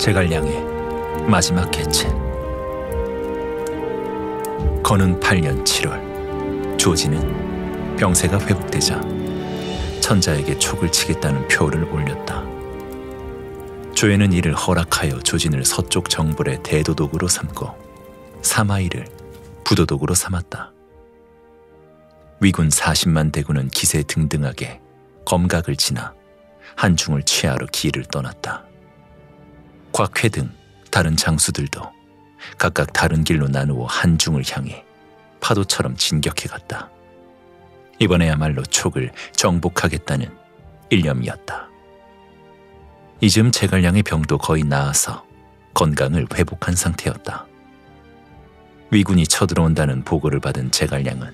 제갈량의 마지막 개체 건은 8년 7월 조지는 병세가 회복되자 천자에게 촉을 치겠다는 표를 올렸다. 조에는 이를 허락하여 조진을 서쪽 정불의 대도독으로 삼고 사마이를 부도독으로 삼았다. 위군 40만 대군은 기세 등등하게 검각을 지나 한중을 취하러 길을 떠났다. 곽회 등 다른 장수들도 각각 다른 길로 나누어 한중을 향해 파도처럼 진격해 갔다. 이번에야말로 촉을 정복하겠다는 일념이었다. 이쯤 제갈량의 병도 거의 나아서 건강을 회복한 상태였다. 위군이 쳐들어온다는 보고를 받은 제갈량은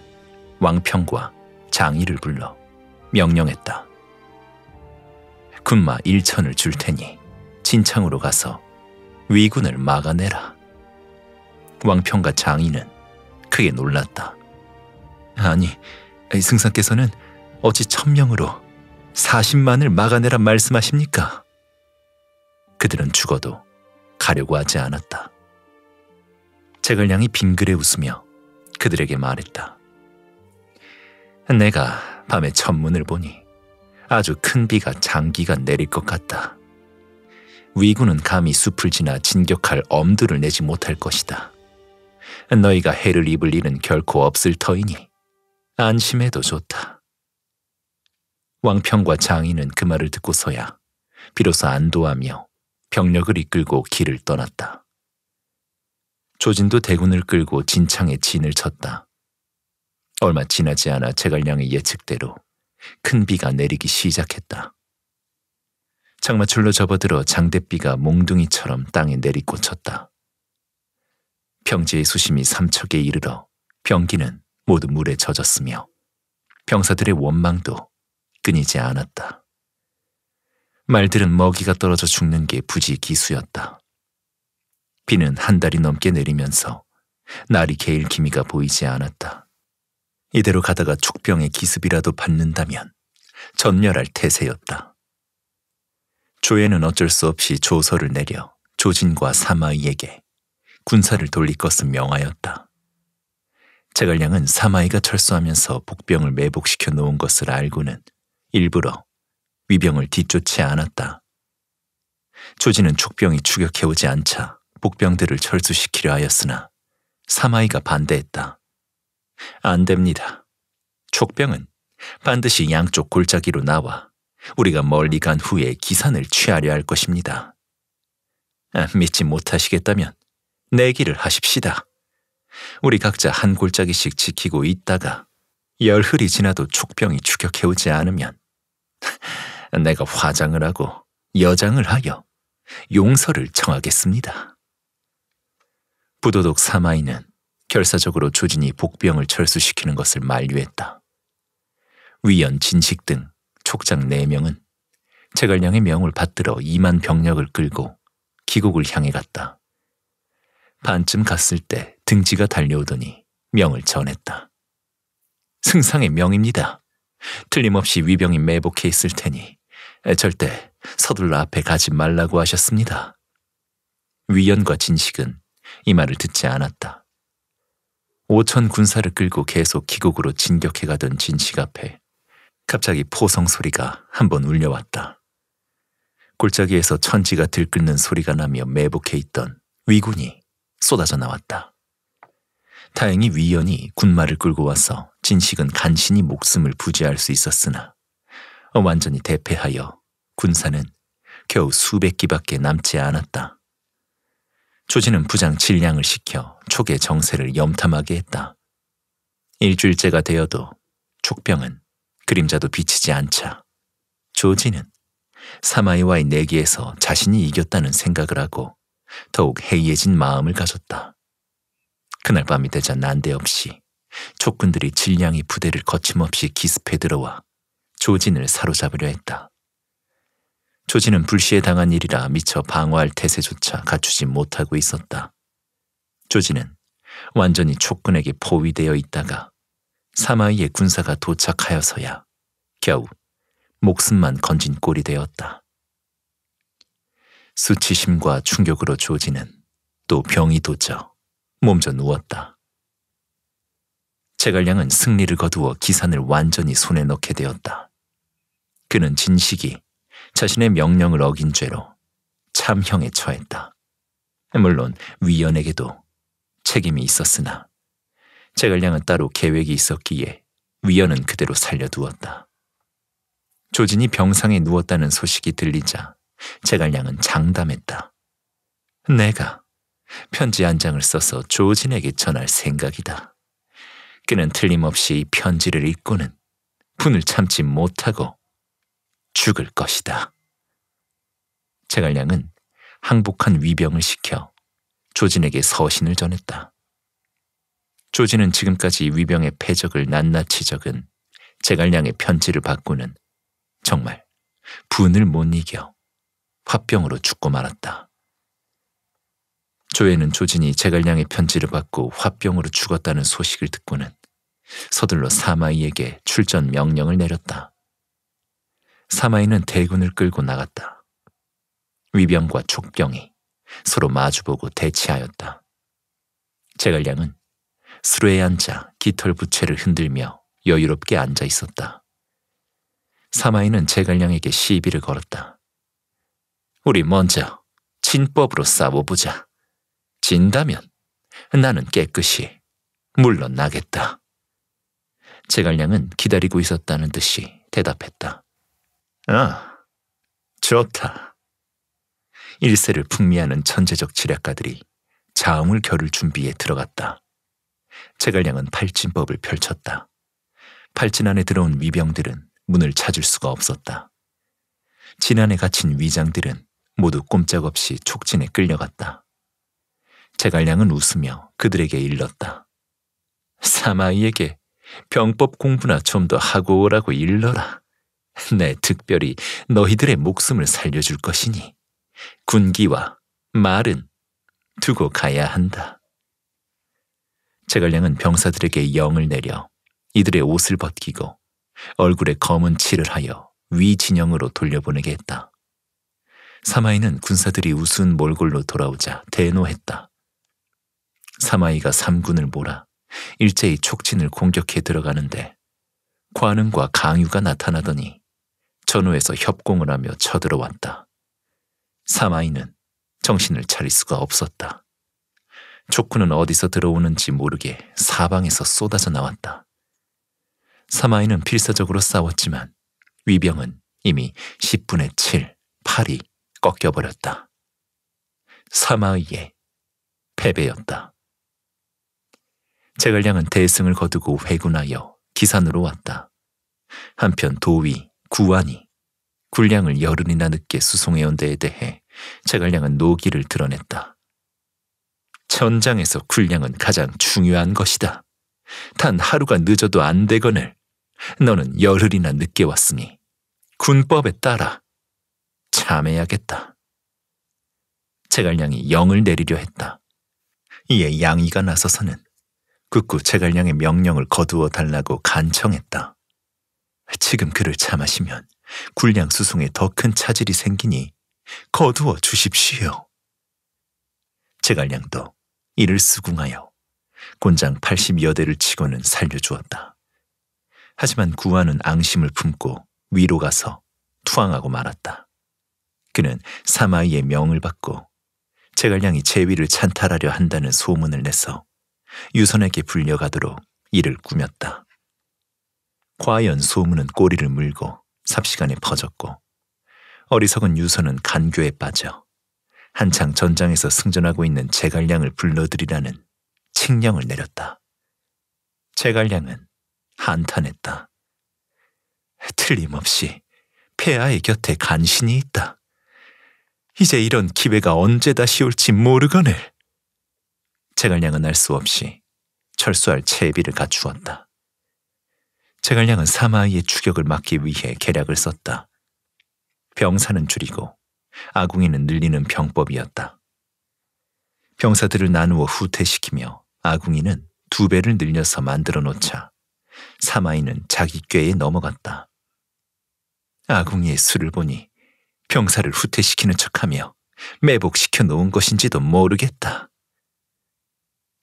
왕평과 장의를 불러 명령했다. 군마 1천을 줄 테니 진창으로 가서 위군을 막아내라. 왕평과 장인은 크게 놀랐다. 아니, 승상께서는 어찌 천명으로 사십만을 막아내라 말씀하십니까? 그들은 죽어도 가려고 하지 않았다. 제글량이 빙그레 웃으며 그들에게 말했다. 내가 밤에 천문을 보니 아주 큰 비가 장기가 내릴 것 같다. 위군은 감히 숲을 지나 진격할 엄두를 내지 못할 것이다. 너희가 해를 입을 일은 결코 없을 터이니 안심해도 좋다. 왕평과 장인은 그 말을 듣고서야 비로소 안도하며 병력을 이끌고 길을 떠났다. 조진도 대군을 끌고 진창에 진을 쳤다. 얼마 지나지 않아 제갈량의 예측대로 큰 비가 내리기 시작했다. 장마철로 접어들어 장대비가 몽둥이처럼 땅에 내리꽂혔다. 병지의 수심이 삼척에 이르러 병기는 모두 물에 젖었으며 병사들의 원망도 끊이지 않았다. 말들은 먹이가 떨어져 죽는 게 부지 기수였다. 비는 한 달이 넘게 내리면서 날이 개일 기미가 보이지 않았다. 이대로 가다가 축병의 기습이라도 받는다면 전멸할 태세였다. 조에는 어쩔 수 없이 조서를 내려 조진과 사마이에게 군사를 돌릴 것을 명하였다. 제갈량은 사마이가 철수하면서 복병을 매복시켜 놓은 것을 알고는 일부러 위병을 뒤쫓지 않았다. 조진은 촉병이 추격해오지 않자 복병들을 철수시키려 하였으나 사마이가 반대했다. 안 됩니다. 촉병은 반드시 양쪽 골짜기로 나와 우리가 멀리 간 후에 기산을 취하려 할 것입니다. 아, 믿지 못하시겠다면 내기를 하십시다. 우리 각자 한 골짜기씩 지키고 있다가 열흘이 지나도 촉병이 추격해오지 않으면 내가 화장을 하고 여장을 하여 용서를 청하겠습니다. 부도독 사마이는 결사적으로 조진이 복병을 철수시키는 것을 만류했다. 위연 진식 등 촉장 4명은 제갈량의 명을 받들어 2만 병력을 끌고 기곡을 향해 갔다. 반쯤 갔을 때 등지가 달려오더니 명을 전했다. 승상의 명입니다. 틀림없이 위병이 매복해 있을 테니 절대 서둘러 앞에 가지 말라고 하셨습니다. 위연과 진식은 이 말을 듣지 않았다. 오천 군사를 끌고 계속 기곡으로 진격해 가던 진식 앞에 갑자기 포성 소리가 한 번 울려왔다. 골짜기에서 천지가 들끓는 소리가 나며 매복해 있던 위군이 쏟아져 나왔다. 다행히 위연이 군마를 끌고 와서 진식은 간신히 목숨을 부지할 수 있었으나 완전히 대패하여 군사는 겨우 수백 기밖에 남지 않았다. 조진은 부장 질량을 시켜 촉의 정세를 염탐하게 했다. 일주일째가 되어도 촉병은 그림자도 비치지 않자 조지는 사마이와의 내기에서 자신이 이겼다는 생각을 하고 더욱 해이해진 마음을 가졌다. 그날 밤이 되자 난데없이 촉군들이 질량이 부대를 거침없이 기습해 들어와 조진을 사로잡으려 했다. 조진은 불시에 당한 일이라 미처 방어할 태세조차 갖추지 못하고 있었다. 조진은 완전히 촉군에게 포위되어 있다가 사마이의 군사가 도착하여서야 겨우 목숨만 건진 꼴이 되었다. 수치심과 충격으로 조지는 또 병이 도져 몸져 누웠다. 제갈량은 승리를 거두어 기산을 완전히 손에 넣게 되었다. 그는 진식이 자신의 명령을 어긴 죄로 참형에 처했다. 물론 위연에게도 책임이 있었으나 제갈량은 따로 계획이 있었기에 위연은 그대로 살려두었다. 조진이 병상에 누웠다는 소식이 들리자 제갈량은 장담했다. 내가 편지 한 장을 써서 조진에게 전할 생각이다. 그는 틀림없이 이 편지를 읽고는 분을 참지 못하고 죽을 것이다. 제갈량은 항복한 위병을 시켜 조진에게 서신을 전했다. 조지는 지금까지 위병의 패적을 낱낱이 적은 제갈량의 편지를 받고는 정말 분을 못 이겨 화병으로 죽고 말았다. 조에는 조진이 제갈량의 편지를 받고 화병으로 죽었다는 소식을 듣고는 서둘러 사마이에게 출전 명령을 내렸다. 사마이는 대군을 끌고 나갔다. 위병과 촉병이 서로 마주보고 대치하였다. 제갈량은 수레에 앉아 깃털 부채를 흔들며 여유롭게 앉아 있었다. 사마이는 제갈량에게 시비를 걸었다. 우리 먼저 진법으로 싸워보자. 진다면 나는 깨끗이 물러나겠다. 제갈량은 기다리고 있었다는 듯이 대답했다. 아, 좋다. 일세를 풍미하는 천재적 지략가들이 자음을 겨룰 준비에 들어갔다. 제갈량은 팔진법을 펼쳤다. 팔진 안에 들어온 위병들은 문을 찾을 수가 없었다. 지난해 갇힌 위장들은 모두 꼼짝없이 촉진에 끌려갔다. 제갈량은 웃으며 그들에게 일렀다. 사마이에게 병법 공부나 좀 더 하고 오라고 일러라. 내 특별히 너희들의 목숨을 살려줄 것이니 군기와 말은 두고 가야 한다. 제갈량은 병사들에게 영을 내려 이들의 옷을 벗기고 얼굴에 검은 칠을 하여 위 진영으로 돌려보내게 했다. 사마이는 군사들이 우스운 몰골로 돌아오자 대노했다. 사마이가 삼군을 몰아 일제히 촉진을 공격해 들어가는데 관흥과 강유가 나타나더니 전후에서 협공을 하며 쳐들어왔다. 사마이는 정신을 차릴 수가 없었다. 초크는 어디서 들어오는지 모르게 사방에서 쏟아져 나왔다. 사마이는 필사적으로 싸웠지만 위병은 이미 10분의 7, 8이 꺾여버렸다. 사마의의 패배였다. 제갈량은 대승을 거두고 회군하여 기산으로 왔다. 한편 도위, 구안이 군량을 열흘이나 늦게 수송해온 데에 대해 제갈량은 노기를 드러냈다. 전장에서 군량은 가장 중요한 것이다. 단 하루가 늦어도 안 되거늘 너는 열흘이나 늦게 왔으니 군법에 따라 참해야겠다. 제갈량이 영을 내리려 했다. 이에 양이가 나서서는 굳구 제갈량의 명령을 거두어 달라고 간청했다. 지금 그를 참하시면 군량 수송에 더 큰 차질이 생기니 거두어 주십시오. 제갈량도 이를 수궁하여 곤장 80여 대를 치고는 살려주었다. 하지만 구하는 앙심을 품고 위로 가서 투항하고 말았다. 그는 사마이의 명을 받고 제갈량이 제위를 찬탈하려 한다는 소문을 내서 유선에게 불려가도록 이를 꾸몄다. 과연 소문은 꼬리를 물고 삽시간에 퍼졌고 어리석은 유선은 간교에 빠져 한창 전장에서 승전하고 있는 제갈량을 불러들이라는 칙령을 내렸다. 제갈량은 한탄했다. 틀림없이 폐하의 곁에 간신히 있다. 이제 이런 기회가 언제 다시 올지 모르거늘. 제갈량은 알 수 없이 철수할 채비를 갖추었다. 제갈량은 사마이의 추격을 막기 위해 계략을 썼다. 병사는 줄이고 아궁이는 늘리는 병법이었다. 병사들을 나누어 후퇴시키며 아궁이는 두 배를 늘려서 만들어 놓자 사마이는 자기 꾀에 넘어갔다. 아궁이의 수를 보니 병사를 후퇴시키는 척하며 매복시켜 놓은 것인지도 모르겠다.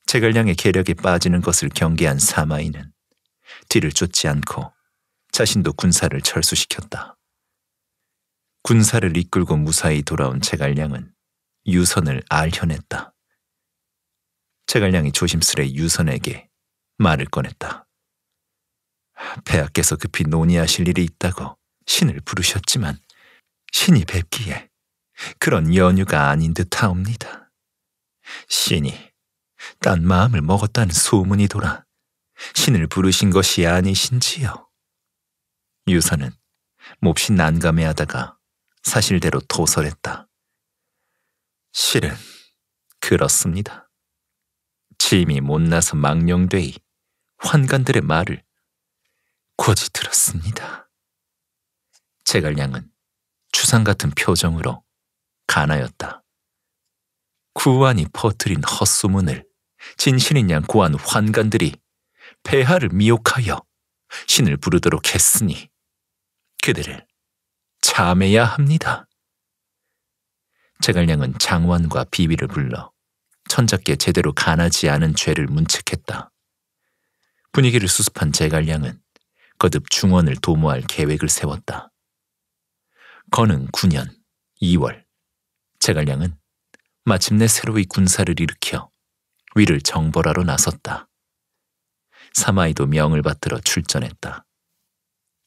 제갈량의 계력에 빠지는 것을 경계한 사마이는 뒤를 쫓지 않고 자신도 군사를 철수시켰다. 군사를 이끌고 무사히 돌아온 제갈량은 유선을 알현했다. 제갈량이 조심스레 유선에게 말을 꺼냈다. 폐하께서 급히 논의하실 일이 있다고 신을 부르셨지만 신이 뵙기에 그런 연유가 아닌 듯하옵니다. 신이 딴 마음을 먹었다는 소문이 돌아 신을 부르신 것이 아니신지요. 유선은 몹시 난감해하다가 사실대로 도설했다. 실은 그렇습니다. 짐이 못나서 망령되이 환관들의 말을 고지 들었습니다. 제갈량은 추상 같은 표정으로 가나였다 구안이 퍼뜨린 헛소문을 진실인양 고한 환관들이 배하를 미혹하여 신을 부르도록 했으니 그들을 참해야 합니다. 제갈량은 장원과 비위를 불러 천작께 제대로 가나지 않은 죄를 문책했다. 분위기를 수습한 제갈량은 거듭 중원을 도모할 계획을 세웠다. 건은 9년 2월 제갈량은 마침내 새로이 군사를 일으켜 위를 정벌하러 나섰다. 사마이도 명을 받들어 출전했다.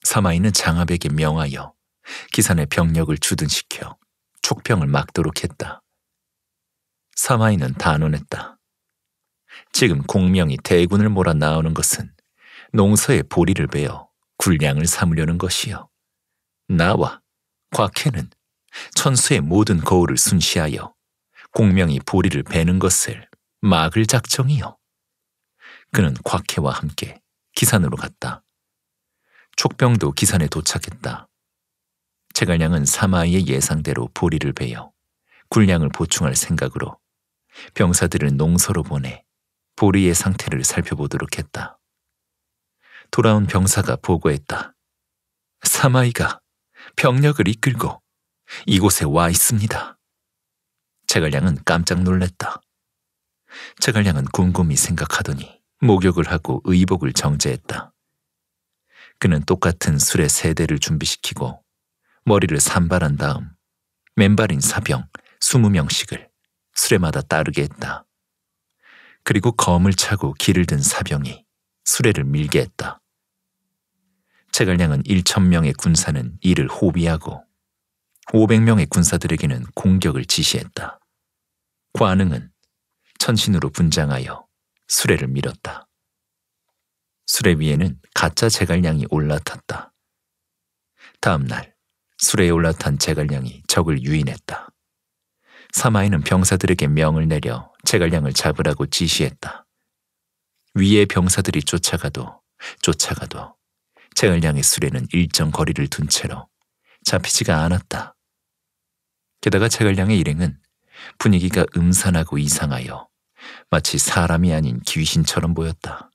사마이는 장합에게 명하여 기산의 병력을 주둔시켜 촉평을 막도록 했다. 사마이는 단언했다. 지금 공명이 대군을 몰아 나오는 것은 농서의 보리를 베어 군량을 삼으려는 것이요. 나와 곽해는 천수의 모든 거울을 순시하여 공명이 보리를 베는 것을 막을 작정이요. 그는 곽해와 함께 기산으로 갔다. 촉병도 기산에 도착했다. 채갈량은 사마의 예상대로 보리를 베어 군량을 보충할 생각으로 병사들을 농서로 보내 보리의 상태를 살펴보도록 했다. 돌아온 병사가 보고했다. 사마이가 병력을 이끌고 이곳에 와 있습니다. 채갈량은 깜짝 놀랐다. 채갈량은 곰곰이 생각하더니 목욕을 하고 의복을 정제했다. 그는 똑같은 술의 세 대를 준비시키고 머리를 산발한 다음 맨발인 사병 20명씩을 수레마다 따르게 했다. 그리고 검을 차고 길을 든 사병이 수레를 밀게 했다. 채갈량은 1천명의 군사는 이를 호비하고 500명의 군사들에게는 공격을 지시했다. 관흥은 천신으로 분장하여 수레를 밀었다. 수레 위에는 가짜 제갈량이 올라탔다. 다음 날 수레에 올라탄 제갈량이 적을 유인했다. 사마이는 병사들에게 명을 내려 제갈량을 잡으라고 지시했다. 위의 병사들이 쫓아가도 쫓아가도 제갈량의 수레는 일정 거리를 둔 채로 잡히지가 않았다. 게다가 제갈량의 일행은 분위기가 음산하고 이상하여 마치 사람이 아닌 귀신처럼 보였다.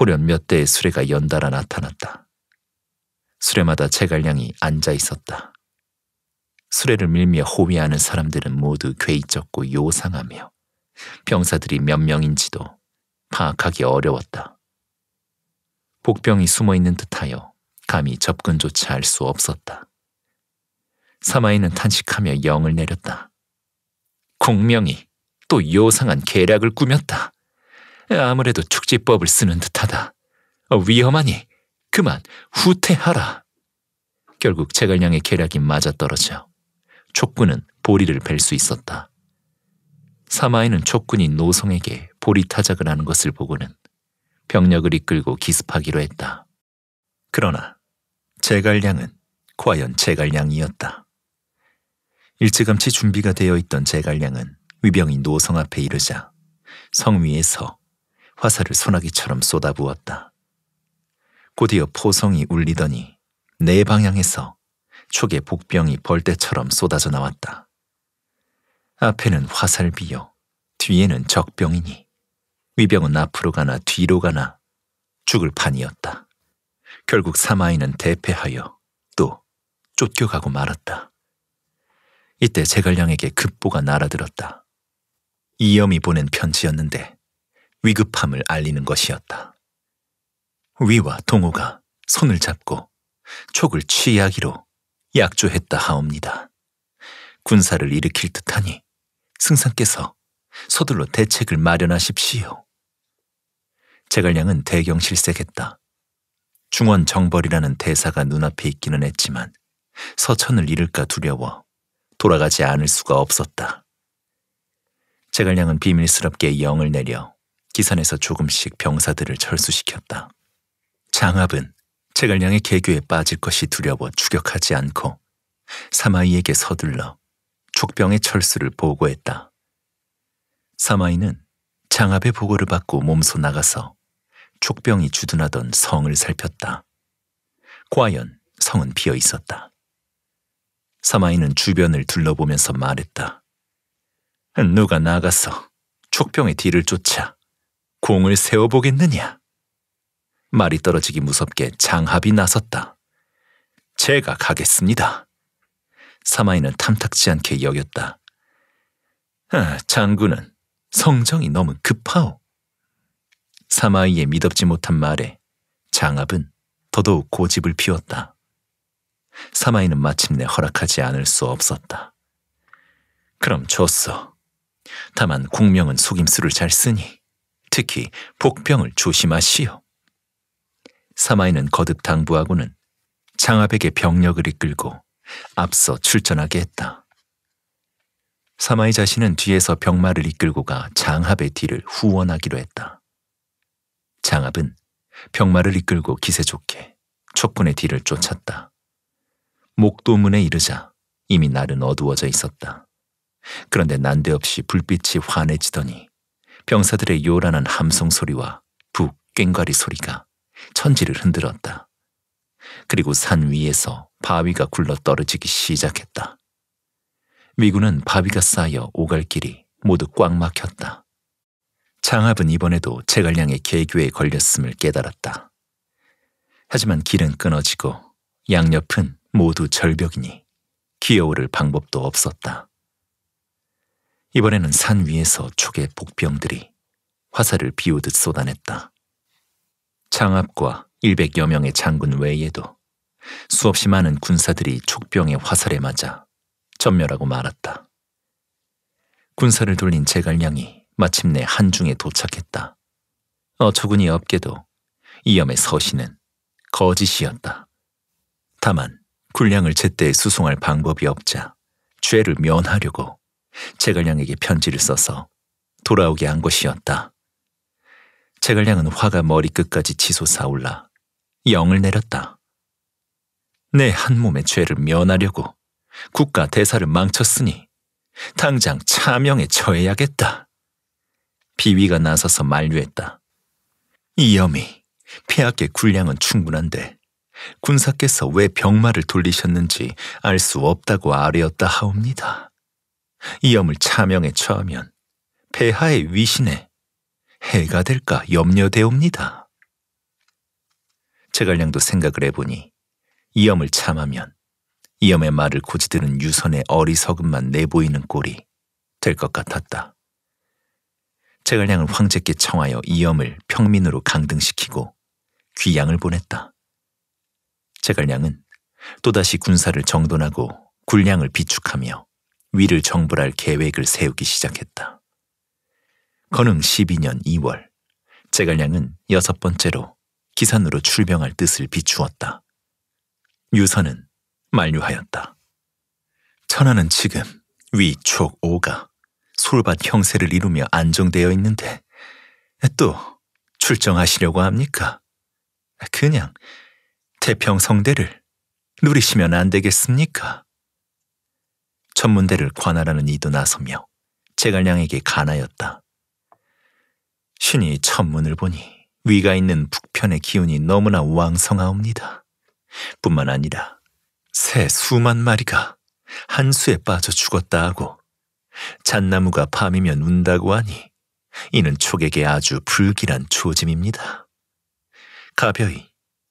호련 몇 대의 수레가 연달아 나타났다. 수레마다 제갈량이 앉아 있었다. 수레를 밀며 호위하는 사람들은 모두 괴이쩍고 요상하며 병사들이 몇 명인지도 파악하기 어려웠다. 복병이 숨어 있는 듯하여 감히 접근조차 할 수 없었다. 사마이는 탄식하며 영을 내렸다. 공명이 또 요상한 계략을 꾸몄다. 아무래도 축지법을 쓰는 듯하다. 위험하니 그만 후퇴하라. 결국 제갈량의 계략이 맞아떨어져 촉구는 보리를 벨수 있었다. 사마이는 촉군이 노성에게 보리 타작을 하는 것을 보고는 병력을 이끌고 기습하기로 했다. 그러나 제갈량은 과연 제갈량이었다. 일찌감치 준비가 되어 있던 제갈량은 위병이 노성 앞에 이르자 성위에서 화살을 소나기처럼 쏟아부었다. 곧이어 포성이 울리더니 내 방향에서 촉의 복병이 벌떼처럼 쏟아져 나왔다. 앞에는 화살비요, 뒤에는 적병이니 위병은 앞으로 가나 뒤로 가나 죽을 판이었다. 결국 사마이는 대패하여 또 쫓겨가고 말았다. 이때 제갈량에게 급보가 날아들었다. 이염이 보낸 편지였는데 위급함을 알리는 것이었다. 위와 동호가 손을 잡고 촉을 취하기로 약조했다 하옵니다. 군사를 일으킬 듯하니 승상께서 서둘러 대책을 마련하십시오. 제갈량은 대경실색했다. 중원 정벌이라는 대사가 눈앞에 있기는 했지만 서천을 잃을까 두려워 돌아가지 않을 수가 없었다. 제갈량은 비밀스럽게 영을 내려 기산에서 조금씩 병사들을 철수시켰다. 장압은 제갈량의 개교에 빠질 것이 두려워 추격하지 않고 사마이에게 서둘러 족병의 철수를 보고했다. 사마이는 장압의 보고를 받고 몸소 나가서 족병이 주둔하던 성을 살폈다. 과연 성은 비어 있었다. 사마이는 주변을 둘러보면서 말했다. 누가 나가서 족병의 뒤를 쫓아 공을 세워보겠느냐? 말이 떨어지기 무섭게 장합이 나섰다. 제가 가겠습니다. 사마이는 탐탁지 않게 여겼다. 아, 장군은 성정이 너무 급하오. 사마이의 믿었지 못한 말에 장합은 더더욱 고집을 피웠다. 사마이는 마침내 허락하지 않을 수 없었다. 그럼 줬어. 다만 국명은 속임수를 잘 쓰니 특히 복병을 조심하시오. 사마이는 거듭 당부하고는 장압에게 병력을 이끌고 앞서 출전하게 했다. 사마이 자신은 뒤에서 병마를 이끌고가 장합의 뒤를 후원하기로 했다. 장합은 병마를 이끌고 기세 좋게 척군의 뒤를 쫓았다. 목도문에 이르자 이미 날은 어두워져 있었다. 그런데 난데없이 불빛이 환해지더니 병사들의 요란한 함성 소리와 북 꽹과리 소리가 천지를 흔들었다. 그리고 산 위에서 바위가 굴러 떨어지기 시작했다. 미군은 바위가 쌓여 오갈 길이 모두 꽉 막혔다. 장합은 이번에도 제갈량의 계교에 걸렸음을 깨달았다. 하지만 길은 끊어지고 양옆은 모두 절벽이니 기어오를 방법도 없었다. 이번에는 산 위에서 초계 복병들이 화살을 비우듯 쏟아냈다. 장압과 100여 명의 장군 외에도 수없이 많은 군사들이 족병의 화살에 맞아 전멸하고 말았다. 군사를 돌린 제갈량이 마침내 한중에 도착했다. 어처구니 없게도 이염의 서신은 거짓이었다. 다만 군량을 제때 수송할 방법이 없자 죄를 면하려고 제갈량에게 편지를 써서 돌아오게 한 것이었다. 책을 향한 화가 머리끝까지 치솟아올라 영을 내렸다. 내 한 몸의 죄를 면하려고 국가 대사를 망쳤으니 당장 차명에 처해야겠다. 비위가 나서서 만류했다. 이염이 폐하께 군량은 충분한데 군사께서 왜 병마를 돌리셨는지 알 수 없다고 아뢰었다 하옵니다. 이염을 차명에 처하면 폐하의 위신에 해가 될까 염려되옵니다. 제갈량도 생각을 해보니 이염을 참하면 이염의 말을 고지 들은 유선의 어리석음만 내보이는 꼴이 될 것 같았다. 제갈량은 황제께 청하여 이염을 평민으로 강등시키고 귀양을 보냈다. 제갈량은 또다시 군사를 정돈하고 군량을 비축하며 위를 정벌할 계획을 세우기 시작했다. 건흥 12년 2월 제갈량은 여섯 번째로 기산으로 출병할 뜻을 비추었다. 유선은 만류하였다. 천하는 지금 위촉 오가 솔밭 형세를 이루며 안정되어 있는데 또 출정하시려고 합니까? 그냥 태평성대를 누리시면 안 되겠습니까? 천문대를 관할하는 이도 나서며 제갈량에게 간하였다. 신이 천문을 보니 위가 있는 북편의 기운이 너무나 왕성하옵니다. 뿐만 아니라 새 수만 마리가 한수에 빠져 죽었다 하고 잣나무가 밤이면 운다고 하니 이는 촉에게 아주 불길한 조짐입니다. 가벼이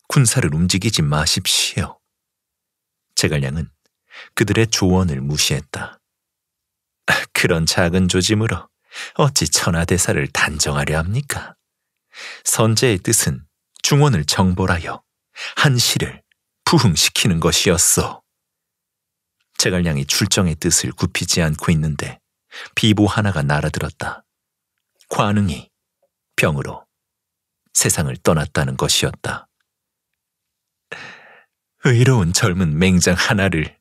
군사를 움직이지 마십시오. 제갈량은 그들의 조언을 무시했다. 그런 작은 조짐으로 어찌 천하대사를 단정하려 합니까? 선제의 뜻은 중원을 정벌하여 한시를 부흥시키는 것이었소. 제갈량이 출정의 뜻을 굽히지 않고 있는데 비보 하나가 날아들었다. 관흥이 병으로 세상을 떠났다는 것이었다. 의로운 젊은 맹장 하나를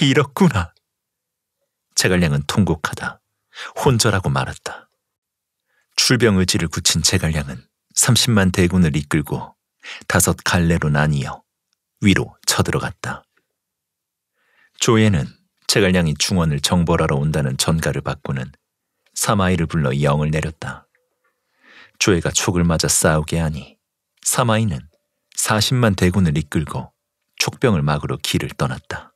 잃었구나. 제갈량은 통곡하다. 혼절하고 말았다. 출병 의지를 굳힌 제갈량은 30만 대군을 이끌고 다섯 갈래로 나뉘어 위로 쳐들어갔다. 조예는 제갈량이 중원을 정벌하러 온다는 전가를 받고는 사마이를 불러 영을 내렸다. 조예가 촉을 맞아 싸우게 하니 사마이는 40만 대군을 이끌고 촉병을 막으러 길을 떠났다.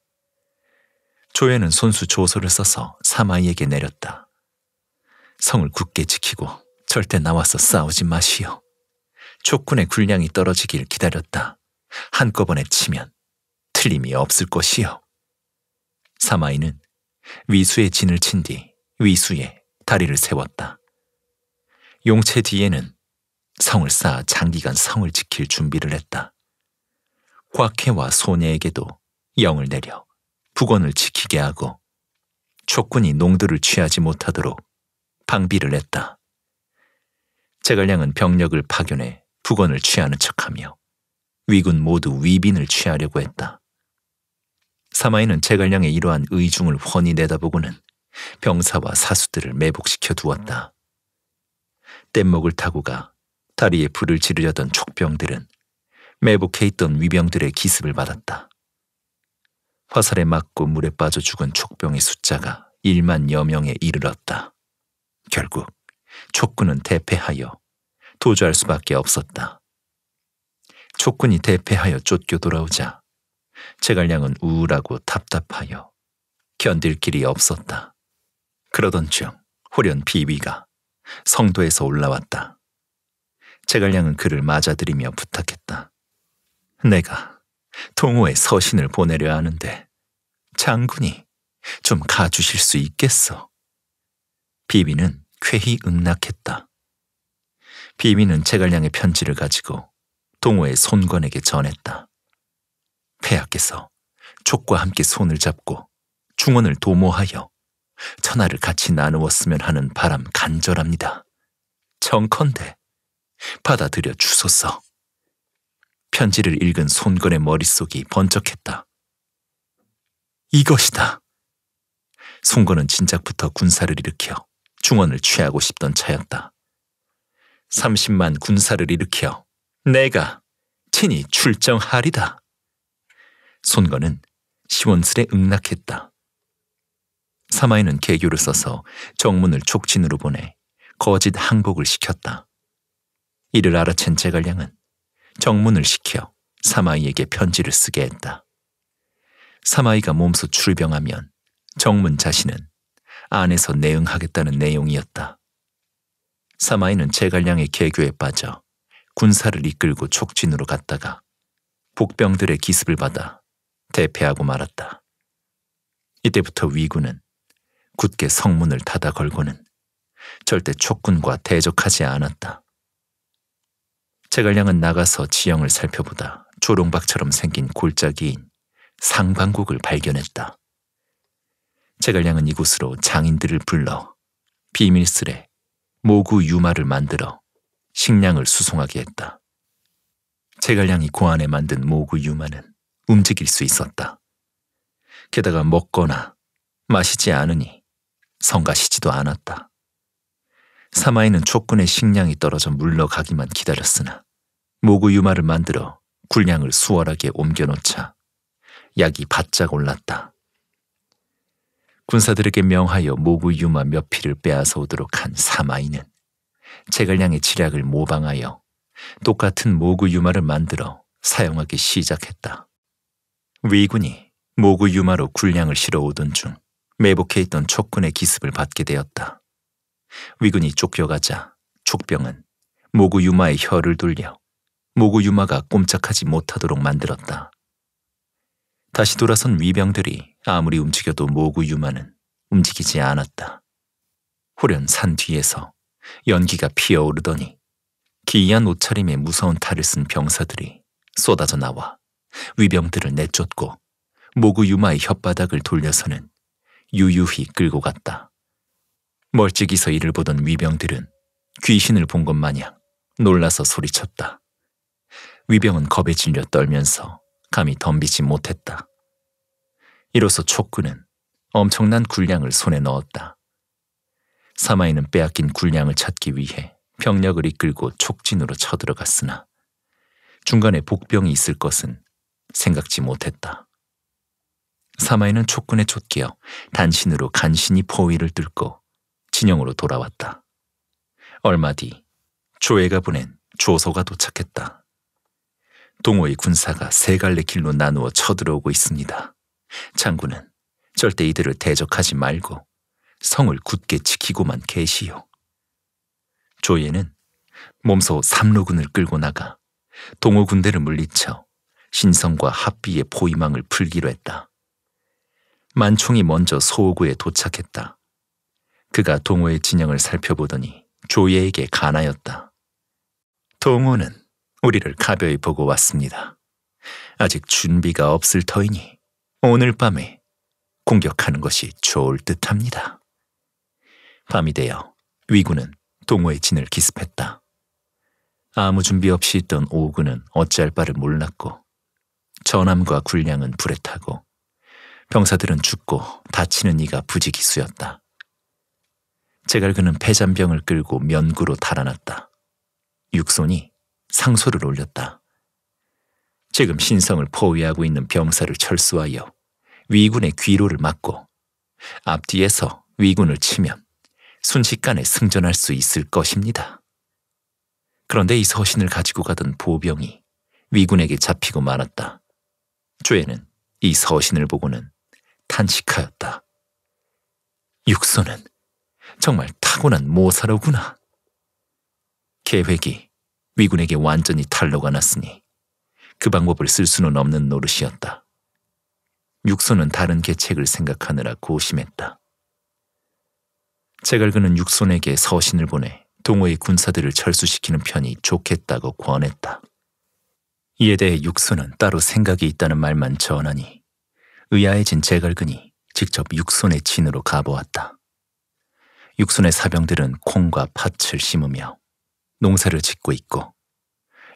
조예는 손수 조소를 써서 사마이에게 내렸다. 성을 굳게 지키고 절대 나와서 싸우지 마시오. 촉군의 군량이 떨어지길 기다렸다. 한꺼번에 치면 틀림이 없을 것이요. 사마이는 위수의 진을 친 뒤 위수에 다리를 세웠다. 용체 뒤에는 성을 쌓아 장기간 성을 지킬 준비를 했다. 곽해와 소녀에게도 영을 내려 북원을 지키게 하고 촉군이 농도를 취하지 못하도록 방비를 했다. 제갈량은 병력을 파견해 북원을 취하는 척하며 위군 모두 위빈을 취하려고 했다. 사마이는 제갈량의 이러한 의중을 훤히 내다보고는 병사와 사수들을 매복시켜 두었다. 뗏목을 타고 가 다리에 불을 지르려던 촉병들은 매복해 있던 위병들의 기습을 받았다. 화살에 맞고 물에 빠져 죽은 촉병의 숫자가 1만 여명에 이르렀다. 결국 촉군은 대패하여 도주할 수밖에 없었다. 촉군이 대패하여 쫓겨 돌아오자 제갈량은 우울하고 답답하여 견딜 길이 없었다. 그러던 중 호련 비위가 성도에서 올라왔다. 제갈량은 그를 맞아들이며 부탁했다. 내가 동호에 서신을 보내려 하는데 장군이 좀 가주실 수 있겠어? 비비는 쾌히 응낙했다. 비미는 제갈량의 편지를 가지고 동호의 손권에게 전했다. 폐하께서 촉과 함께 손을 잡고 중원을 도모하여 천하를 같이 나누었으면 하는 바람 간절합니다. 정컨대 받아들여 주소서. 편지를 읽은 손건의 머릿속이 번쩍했다. 이것이다. 손건은 진작부터 군사를 일으켜 중원을 취하고 싶던 차였다. 30만 군사를 일으켜 내가 친히 출정하리다. 손건은 시원스레 응낙했다. 사마이는 계교를 써서 정문을 촉진으로 보내 거짓 항복을 시켰다. 이를 알아챈 제갈량은 정문을 시켜 사마이에게 편지를 쓰게 했다. 사마이가 몸소 출병하면 정문 자신은 안에서 내응하겠다는 내용이었다. 사마이는 제갈량의 개교에 빠져 군사를 이끌고 촉진으로 갔다가 복병들의 기습을 받아 대패하고 말았다. 이때부터 위군은 굳게 성문을 닫아 걸고는 절대 촉군과 대적하지 않았다. 제갈량은 나가서 지형을 살펴보다 조롱박처럼 생긴 골짜기인 상방국을 발견했다. 제갈량은 이곳으로 장인들을 불러 비밀스레 모구 유마를 만들어 식량을 수송하게 했다. 제갈량이 고안에 만든 모구 유마는 움직일 수 있었다. 게다가 먹거나 마시지 않으니 성가시지도 않았다. 사마이는 촉군의 식량이 떨어져 물러가기만 기다렸으나 모구 유마를 만들어 군량을 수월하게 옮겨놓자 약이 바짝 올랐다. 군사들에게 명하여 모구 유마 몇 피를 빼앗아 오도록 한 사마이는 제갈량의 지략을 모방하여 똑같은 모구 유마를 만들어 사용하기 시작했다. 위군이 모구 유마로 군량을 실어 오던 중 매복해 있던 촉군의 기습을 받게 되었다. 위군이 쫓겨가자 촉병은 모구 유마의 혀를 돌려 모구 유마가 꼼짝하지 못하도록 만들었다. 다시 돌아선 위병들이 아무리 움직여도 모구 유마는 움직이지 않았다. 후련 산 뒤에서 연기가 피어오르더니 기이한 옷차림에 무서운 탈을 쓴 병사들이 쏟아져 나와 위병들을 내쫓고 모구 유마의 혓바닥을 돌려서는 유유히 끌고 갔다. 멀찍이서 이를 보던 위병들은 귀신을 본 것 마냥 놀라서 소리쳤다. 위병은 겁에 질려 떨면서 감히 덤비지 못했다. 이로써 촉구는 엄청난 군량을 손에 넣었다. 사마이는 빼앗긴 군량을 찾기 위해 병력을 이끌고 촉진으로 쳐들어갔으나 중간에 복병이 있을 것은 생각지 못했다. 사마이는 촉군에 쫓기어 단신으로 간신히 포위를 뚫고 진영으로 돌아왔다. 얼마 뒤 조애가 보낸 조서가 도착했다. 동호의 군사가 세 갈래 길로 나누어 쳐들어오고 있습니다. 장군은 절대 이들을 대적하지 말고 성을 굳게 지키고만 계시오. 조예는 몸소 삼로군을 끌고 나가 동호 군대를 물리쳐 신성과 합비의 포위망을 풀기로 했다. 만총이 먼저 소호구에 도착했다. 그가 동호의 진영을 살펴보더니 조예에게 가나였다 동호는 우리를 가벼이 보고 왔습니다. 아직 준비가 없을 터이니 오늘 밤에 공격하는 것이 좋을 듯합니다. 밤이 되어 위군은 동호의 진을 기습했다. 아무 준비 없이 있던 오군은 어찌할 바를 몰랐고 전함과 군량은 불에 타고 병사들은 죽고 다치는 이가 부지기수였다. 제갈그은 폐잔병을 끌고 면구로 달아났다. 육손이 상소를 올렸다. 지금 신성을 포위하고 있는 병사를 철수하여 위군의 귀로를 막고 앞뒤에서 위군을 치면 순식간에 승전할 수 있을 것입니다. 그런데 이 서신을 가지고 가던 보병이 위군에게 잡히고 말았다. 죄는이 서신을 보고는 탄식하였다. 육소는 정말 타고난 모사로구나. 계획이 위군에게 완전히 탈로가 났으니 그 방법을 쓸 수는 없는 노릇이었다. 육손은 다른 계책을 생각하느라 고심했다. 제갈근은 육손에게 서신을 보내 동호의 군사들을 철수시키는 편이 좋겠다고 권했다. 이에 대해 육손은 따로 생각이 있다는 말만 전하니 의아해진 제갈근이 직접 육손의 진으로 가보았다. 육손의 사병들은 콩과 팥을 심으며 농사를 짓고 있고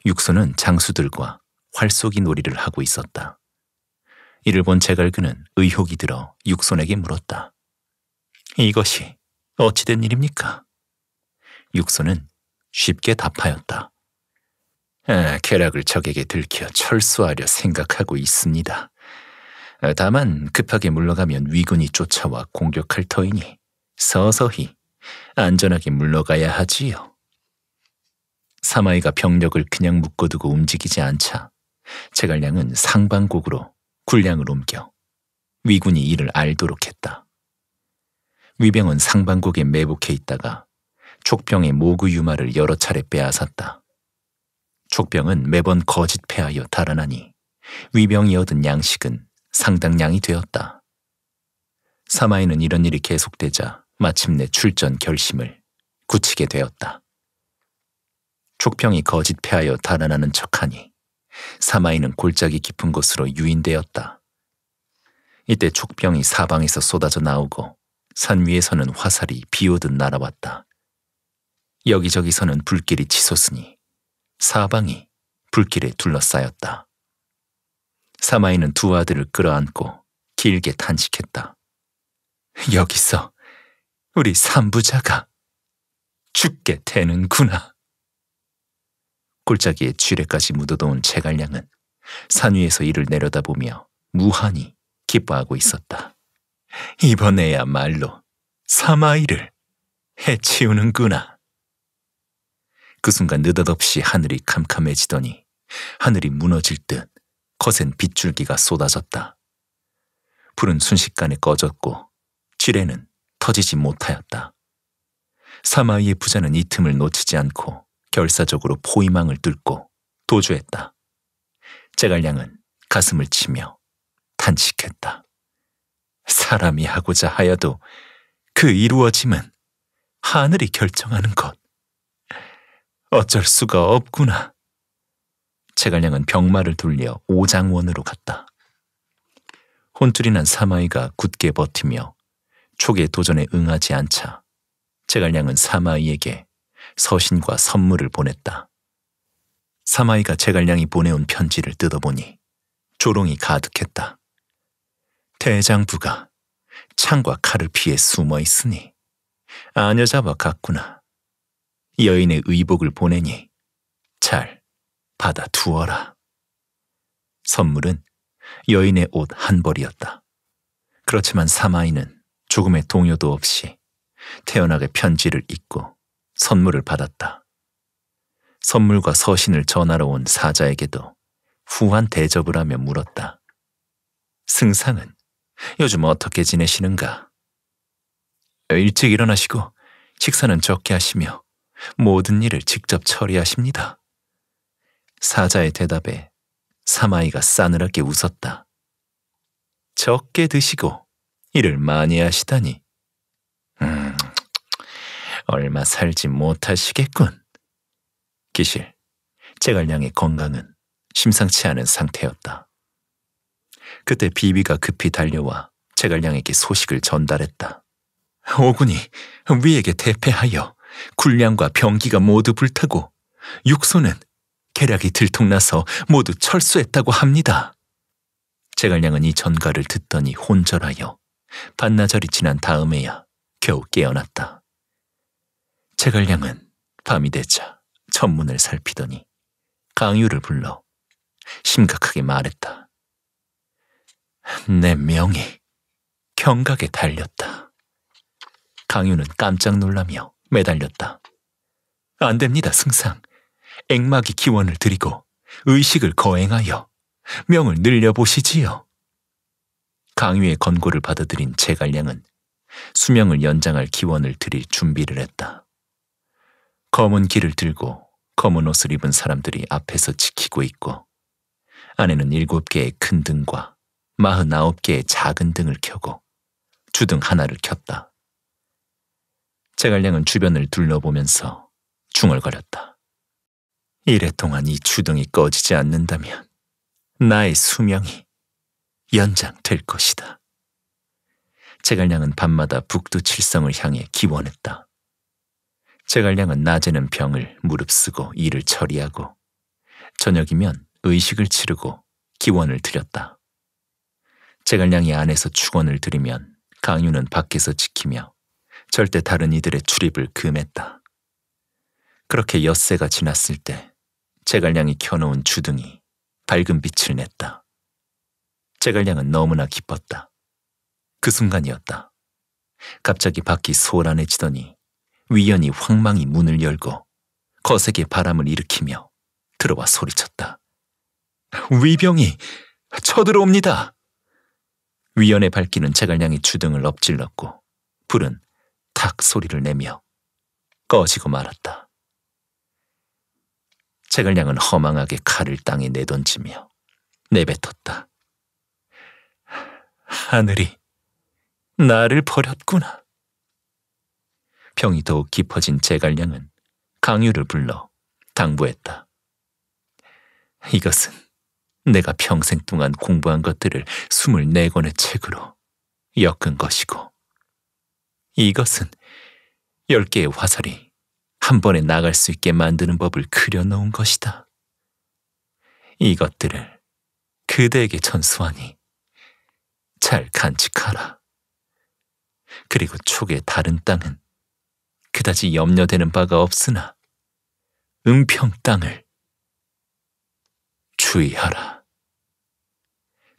육손은 장수들과 활쏘기 놀이를 하고 있었다. 이를 본 제갈그는 의혹이 들어 육손에게 물었다. 이것이 어찌된 일입니까? 육손은 쉽게 답하였다. 아, 계략을 적에게 들켜 철수하려 생각하고 있습니다. 다만 급하게 물러가면 위군이 쫓아와 공격할 터이니 서서히 안전하게 물러가야 하지요. 사마이가 병력을 그냥 묶어두고 움직이지 않자 제갈량은 상방곡으로 군량을 옮겨 위군이 이를 알도록 했다. 위병은 상반국에 매복해 있다가 촉병의 모구 유마를 여러 차례 빼앗았다. 촉병은 매번 거짓 패하여 달아나니 위병이 얻은 양식은 상당량이 되었다. 사마이는 이런 일이 계속되자 마침내 출전 결심을 굳히게 되었다. 촉병이 거짓 패하여 달아나는 척하니 사마이는 골짜기 깊은 곳으로 유인되었다. 이때 촉병이 사방에서 쏟아져 나오고 산 위에서는 화살이 비오듯 날아왔다. 여기저기서는 불길이 치솟으니 사방이 불길에 둘러싸였다. 사마이는 두 아들을 끌어안고 길게 탄식했다. 여기서 우리 삼부자가 죽게 되는구나. 골짜기에 쥐레까지 묻어놓은 제갈량은 산 위에서 이를 내려다보며 무한히 기뻐하고 있었다. 이번에야말로 사마이를 해치우는구나. 그 순간 느닷없이 하늘이 캄캄해지더니 하늘이 무너질 듯 거센 빗줄기가 쏟아졌다. 불은 순식간에 꺼졌고 지뢰는 터지지 못하였다. 사마이의 부자는 이 틈을 놓치지 않고 결사적으로 포위망을 뚫고 도주했다. 제갈량은 가슴을 치며 탄식했다. 사람이 하고자 하여도 그 이루어짐은 하늘이 결정하는 것. 어쩔 수가 없구나. 제갈량은 병마를 돌려 오장원으로 갔다. 혼쭐이 난 사마이가 굳게 버티며 촉의 도전에 응하지 않자 제갈량은 사마이에게 서신과 선물을 보냈다. 사마이가 제갈량이 보내온 편지를 뜯어보니 조롱이 가득했다. 대장부가 창과 칼을 피해 숨어 있으니 아녀자와 같구나. 여인의 의복을 보내니 잘 받아두어라. 선물은 여인의 옷 한 벌이었다. 그렇지만 사마이는 조금의 동요도 없이 태연하게 편지를 읽고 선물을 받았다. 선물과 서신을 전하러 온 사자에게도 후한 대접을 하며 물었다. 승상은 요즘 어떻게 지내시는가? 일찍 일어나시고 식사는 적게 하시며 모든 일을 직접 처리하십니다. 사자의 대답에 사마이가 싸늘하게 웃었다. 적게 드시고 일을 많이 하시다니 얼마 살지 못하시겠군. 기실, 제갈량의 건강은 심상치 않은 상태였다. 그때 비비가 급히 달려와 제갈량에게 소식을 전달했다. 오군이 위에게 대패하여 군량과 병기가 모두 불타고 육소는 계략이 들통나서 모두 철수했다고 합니다. 제갈량은 이 전가를 듣더니 혼절하여 반나절이 지난 다음에야 겨우 깨어났다. 제갈량은 밤이 되자 천문을 살피더니 강유를 불러 심각하게 말했다. 내 명이 경각에 달렸다. 강유는 깜짝 놀라며 매달렸다. 안 됩니다, 승상. 액막이 기원을 드리고 의식을 거행하여 명을 늘려보시지요. 강유의 권고를 받아들인 제갈량은 수명을 연장할 기원을 드릴 준비를 했다. 검은 길을 들고 검은 옷을 입은 사람들이 앞에서 지키고 있고 아내는 일곱 개의 큰 등과 마흔아홉 개의 작은 등을 켜고 주등 하나를 켰다. 제갈량은 주변을 둘러보면서 중얼거렸다. 이래 동안 이 주등이 꺼지지 않는다면 나의 수명이 연장될 것이다. 제갈량은 밤마다 북두 칠성을 향해 기원했다. 제갈량은 낮에는 병을 무릅쓰고 일을 처리하고 저녁이면 의식을 치르고 기원을 드렸다. 제갈량이 안에서 축원을 드리면 강유는 밖에서 지키며 절대 다른 이들의 출입을 금했다. 그렇게 엿새가 지났을 때 제갈량이 켜놓은 주둥이 밝은 빛을 냈다. 제갈량은 너무나 기뻤다. 그 순간이었다. 갑자기 밖이 소란해지더니 위연이 황망히 문을 열고 거세게 바람을 일으키며 들어와 소리쳤다. 위병이 쳐들어옵니다. 위연의 발기는 제갈량이 주등을 엎질렀고 불은 탁 소리를 내며 꺼지고 말았다. 제갈량은 허망하게 칼을 땅에 내던지며 내뱉었다. 하늘이 나를 버렸구나. 병이 더욱 깊어진 제갈량은 강유를 불러 당부했다. 이것은 내가 평생 동안 공부한 것들을 24권의 책으로 엮은 것이고 이것은 10개의 화살이 한 번에 나갈 수 있게 만드는 법을 그려놓은 것이다. 이것들을 그대에게 전수하니 잘 간직하라. 그리고 촉의 다른 땅은 그다지 염려되는 바가 없으나 은평 땅을 주의하라.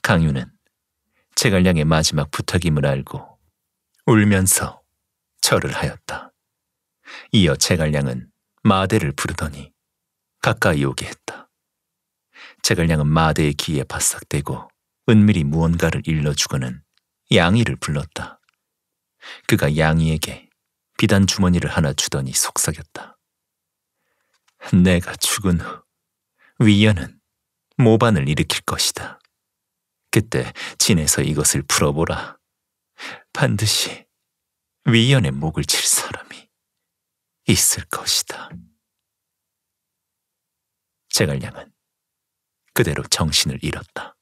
강유는 제갈량의 마지막 부탁임을 알고 울면서 절을 하였다. 이어 제갈량은 마대를 부르더니 가까이 오게 했다. 제갈량은 마대의 귀에 바싹대고 은밀히 무언가를 일러주고는 양이를 불렀다. 그가 양이에게 비단 주머니를 하나 주더니 속삭였다. 내가 죽은 후 위연은 모반을 일으킬 것이다. 그때 진에서 이것을 풀어보라. 반드시 위연의 목을 칠 사람이 있을 것이다. 제갈량은 그대로 정신을 잃었다.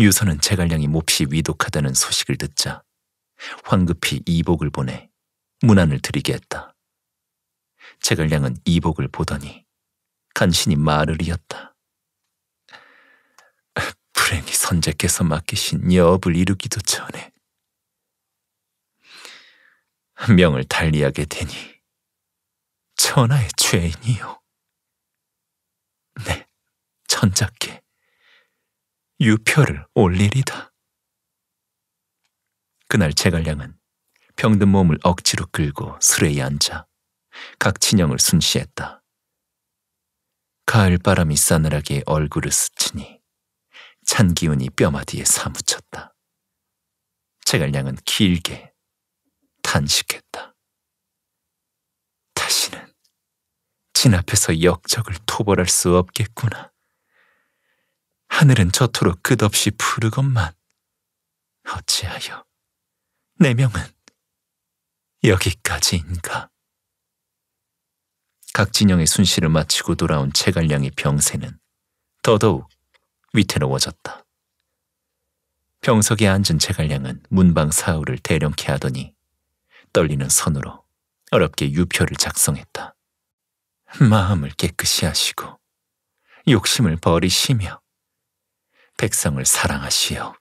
유선은 제갈량이 몹시 위독하다는 소식을 듣자 황급히 이복을 보내 문안을 드리게 했다. 제갈량은 이복을 보더니 간신히 말을 이었다. 불행히 선제께서 맡기신 여업을 이루기도 전에 명을 달리하게 되니 천하의 죄인이요. 네, 천작께 유표를 올리리다. 그날 제갈량은 병든 몸을 억지로 끌고 수레에 앉아 각 친형을 순시했다. 가을 바람이 싸늘하게 얼굴을 스치니 찬 기운이 뼈마디에 사무쳤다. 제갈량은 길게 탄식했다. 다시는 진 앞에서 역적을 토벌할 수 없겠구나. 하늘은 저토록 끝없이 푸르건만 어찌하여 내 명은 여기까지인가. 각 진영의 순시를 마치고 돌아온 채갈량의 병세는 더더욱 위태로워졌다. 병석에 앉은 채갈량은 문방 사우를 대령케 하더니 떨리는 선으로 어렵게 유표를 작성했다. 마음을 깨끗이 하시고 욕심을 버리시며 백성을 사랑하시어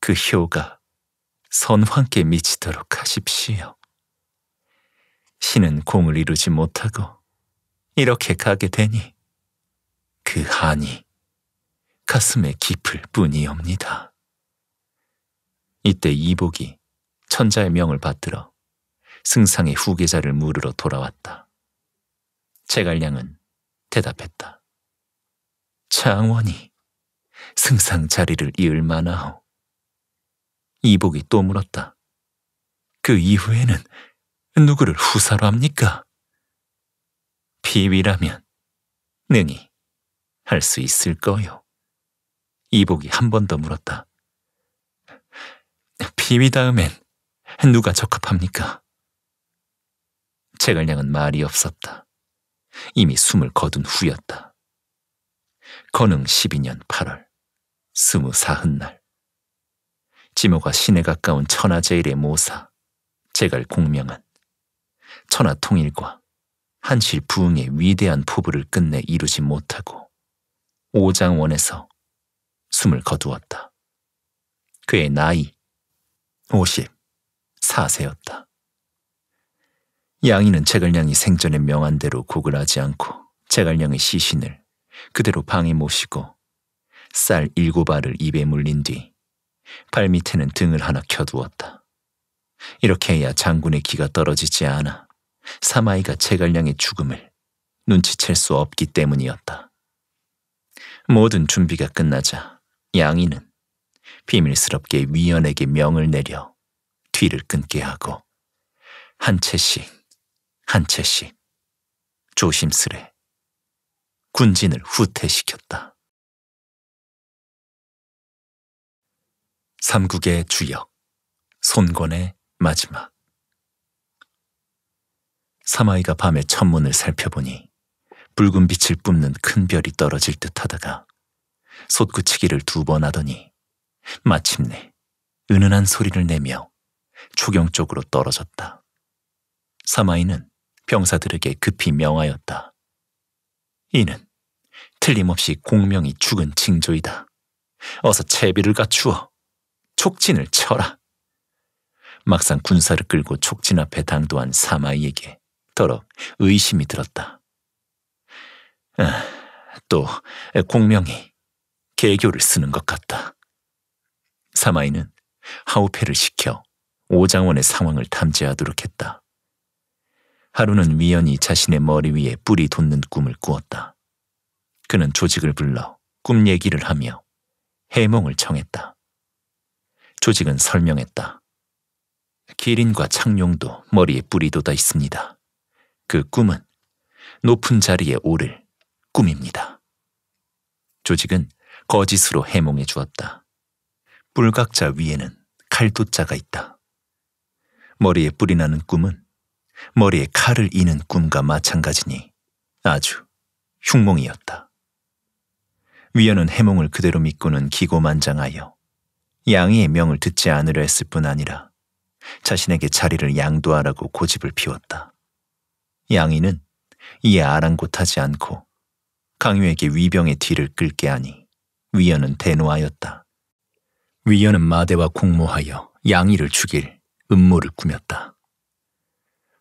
그 효가 선황께 미치도록 하십시오. 신은 공을 이루지 못하고 이렇게 가게 되니 그 한이 가슴에 깊을 뿐이옵니다. 이때 이복이 천자의 명을 받들어 승상의 후계자를 물으러 돌아왔다. 제갈량은 대답했다. 장원이 승상 자리를 이을 만하오. 이복이 또 물었다. 그 이후에는 누구를 후사로 합니까? 비위라면 능히 할 수 있을 거요. 이복이 한 번 더 물었다. 비위 다음엔 누가 적합합니까? 채갈량은 말이 없었다. 이미 숨을 거둔 후였다. 건흥 12년 8월 스무 사흔날 지모가 시내 가까운 천하제일의 모사 제갈 공명한 천하 통일과 한실 부흥의 위대한 포부를 끝내 이루지 못하고 오장원에서 숨을 거두었다. 그의 나이 54세였다. 양이는 제갈량이 생전에 명한 대로 곡을 하지 않고 제갈량의 시신을 그대로 방에 모시고 쌀 일곱 알을 입에 물린 뒤 발밑에는 등을 하나 켜두었다. 이렇게 해야 장군의 기가 떨어지지 않아 사마이가 제갈량의 죽음을 눈치챌 수 없기 때문이었다. 모든 준비가 끝나자 양이는 비밀스럽게 위연에게 명을 내려 뒤를 끊게 하고 한 채씩 한 채씩 조심스레 군진을 후퇴시켰다. 삼국의 주역 손권의 마지막 사마이가 밤에 천문을 살펴보니 붉은 빛을 뿜는 큰 별이 떨어질 듯 하다가 솟구치기를 두 번 하더니 마침내 은은한 소리를 내며 초경 쪽으로 떨어졌다. 사마이는 병사들에게 급히 명하였다. 이는 틀림없이 공명이 죽은 징조이다. 어서 채비를 갖추어 촉진을 쳐라. 막상 군사를 끌고 촉진 앞에 당도한 사마이에게 그토록 의심이 들었다. 아, 또 공명이 개교를 쓰는 것 같다. 사마이는 하우페를 시켜 오장원의 상황을 탐지하도록 했다. 하루는 미연이 자신의 머리 위에 뿔이 돋는 꿈을 꾸었다. 그는 조직을 불러 꿈 얘기를 하며 해몽을 청했다. 조직은 설명했다. 기린과 창룡도 머리에 뿔이 돋아 있습니다. 그 꿈은 높은 자리에 오를 꿈입니다. 조직은 거짓으로 해몽해 주었다. 불각자 위에는 칼도자가 있다. 머리에 뿔이 나는 꿈은 머리에 칼을 이는 꿈과 마찬가지니 아주 흉몽이었다. 위연은 해몽을 그대로 믿고는 기고만장하여 양의 명을 듣지 않으려 했을 뿐 아니라 자신에게 자리를 양도하라고 고집을 피웠다. 양이는 이에 아랑곳하지 않고 강유에게 위병의 뒤를 끌게 하니 위연은 대노하였다. 위연은 마대와 공모하여 양이를 죽일 음모를 꾸몄다.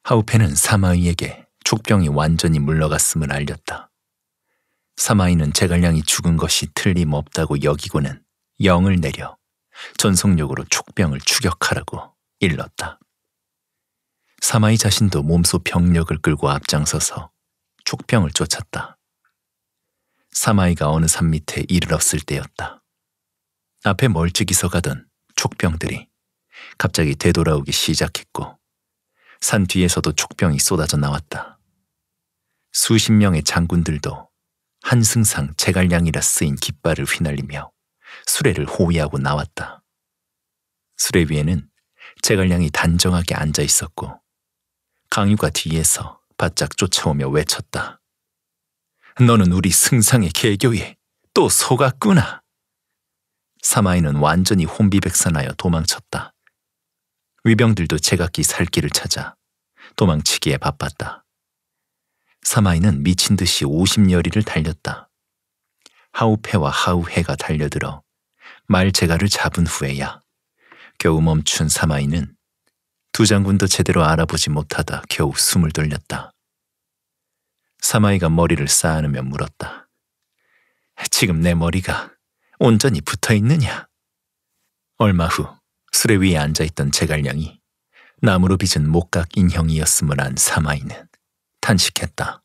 하우펜은 사마이에게 족병이 완전히 물러갔음을 알렸다. 사마이는 제갈량이 죽은 것이 틀림없다고 여기고는 영을 내려 전속력으로 촉병을 추격하라고 일렀다. 사마이 자신도 몸소 병력을 끌고 앞장서서 촉병을 쫓았다. 사마이가 어느 산 밑에 이르렀을 때였다. 앞에 멀찍이 서가던 촉병들이 갑자기 되돌아오기 시작했고 산 뒤에서도 촉병이 쏟아져 나왔다. 수십 명의 장군들도 한승상 제갈량이라 쓰인 깃발을 휘날리며 수레를 호위하고 나왔다. 수레 위에는 제갈량이 단정하게 앉아 있었고 강유가 뒤에서 바짝 쫓아오며 외쳤다. 너는 우리 승상의 개교에 또 속았구나. 사마이는 완전히 혼비백산하여 도망쳤다. 위병들도 제각기 살 길을 찾아 도망치기에 바빴다. 사마이는 미친 듯이 오십여리를 달렸다. 하우패와 하우해가 달려들어 말제갈을 잡은 후에야 겨우 멈춘 사마이는 두 장군도 제대로 알아보지 못하다 겨우 숨을 돌렸다. 사마이가 머리를 쌓아누며 물었다. 지금 내 머리가 온전히 붙어 있느냐? 얼마 후 수레 위에 앉아있던 제갈량이 나무로 빚은 목각 인형이었음을 안 사마이는 탄식했다.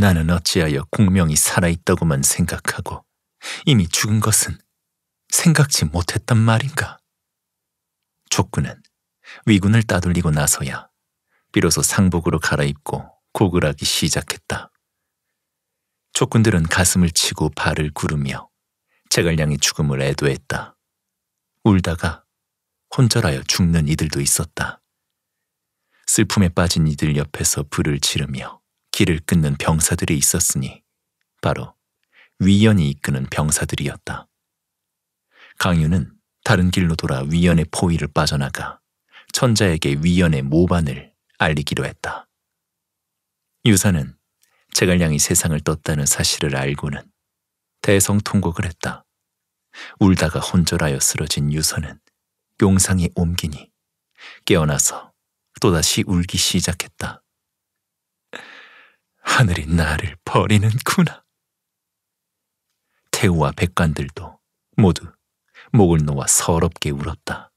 나는 어찌하여 공명이 살아있다고만 생각하고 이미 죽은 것은 생각지 못했단 말인가? 족구는 위군을 따돌리고 나서야 비로소 상복으로 갈아입고 고글하기 시작했다. 조군들은 가슴을 치고 발을 구르며 제갈량의 죽음을 애도했다. 울다가 혼절하여 죽는 이들도 있었다. 슬픔에 빠진 이들 옆에서 불을 지르며 길을 끊는 병사들이 있었으니 바로 위연이 이끄는 병사들이었다. 강유는 다른 길로 돌아 위연의 포위를 빠져나가 천자에게 위연의 모반을 알리기로 했다. 유사는 제갈량이 세상을 떴다는 사실을 알고는 대성통곡을 했다. 울다가 혼절하여 쓰러진 유선은 용상에 옮기니 깨어나서 또다시 울기 시작했다. 하늘이 나를 버리는구나. 태우와 백관들도 모두 목을 놓아 서럽게 울었다.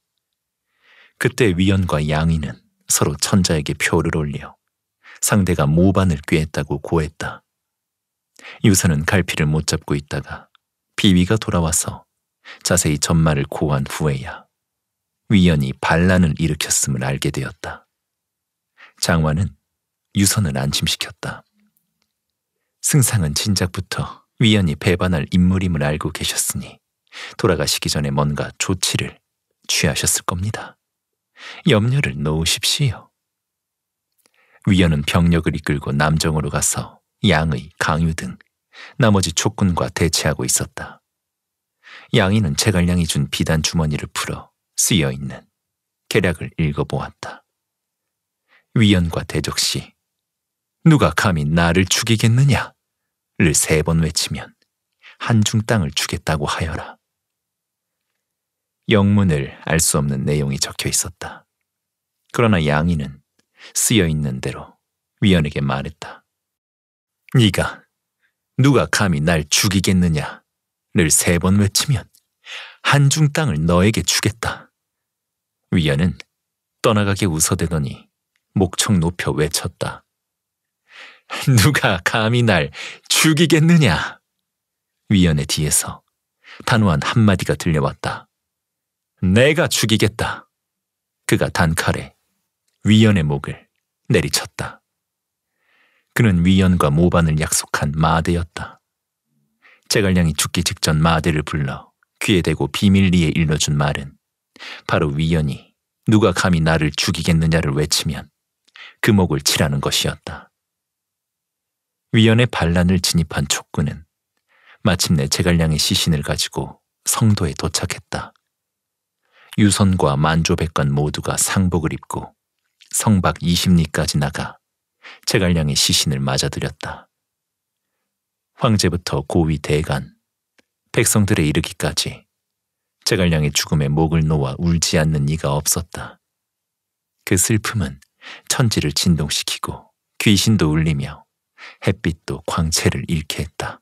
그때 위연과 양이는 서로 천자에게 표를 올려 상대가 모반을 꾀했다고 고했다. 유서는 갈피를 못 잡고 있다가 비위가 돌아와서 자세히 전말을 고한 후에야 위연이 반란을 일으켰음을 알게 되었다. 장화는 유선을 안심시켰다. 승상은 진작부터 위연이 배반할 인물임을 알고 계셨으니 돌아가시기 전에 뭔가 조치를 취하셨을 겁니다. 염려를 놓으십시오. 위연은 병력을 이끌고 남정으로 가서 양의, 강유 등 나머지 촉군과 대치하고 있었다. 양이는 제갈량이 준 비단 주머니를 풀어 쓰여 있는 계략을 읽어보았다. 위연과 대적시 누가 감히 나를 죽이겠느냐를 세 번 외치면 한중 땅을 주겠다고 하여라. 영문을 알 수 없는 내용이 적혀 있었다. 그러나 양이는 쓰여 있는 대로 위원에게 말했다. 네가 누가 감히 날 죽이겠느냐를 세 번 외치면 한중 땅을 너에게 주겠다. 위연은 떠나가게 웃어대더니 목청 높여 외쳤다. 누가 감히 날 죽이겠느냐? 위연의 뒤에서 단호한 한마디가 들려왔다. 내가 죽이겠다. 그가 단칼에 위연의 목을 내리쳤다. 그는 위연과 모반을 약속한 마대였다. 제갈량이 죽기 직전 마대를 불러 귀에 대고 비밀리에 일러준 말은 바로 위연이 누가 감히 나를 죽이겠느냐를 외치면 그 목을 치라는 것이었다. 위연의 반란을 진입한 촉구는 마침내 제갈량의 시신을 가지고 성도에 도착했다. 유선과 만조백관 모두가 상복을 입고 성박 20리까지 나가 제갈량의 시신을 맞아들였다. 황제부터 고위 대간, 백성들에 이르기까지 제갈량의 죽음에 목을 놓아 울지 않는 이가 없었다. 그 슬픔은 천지를 진동시키고 귀신도 울리며 햇빛도 광채를 잃게 했다.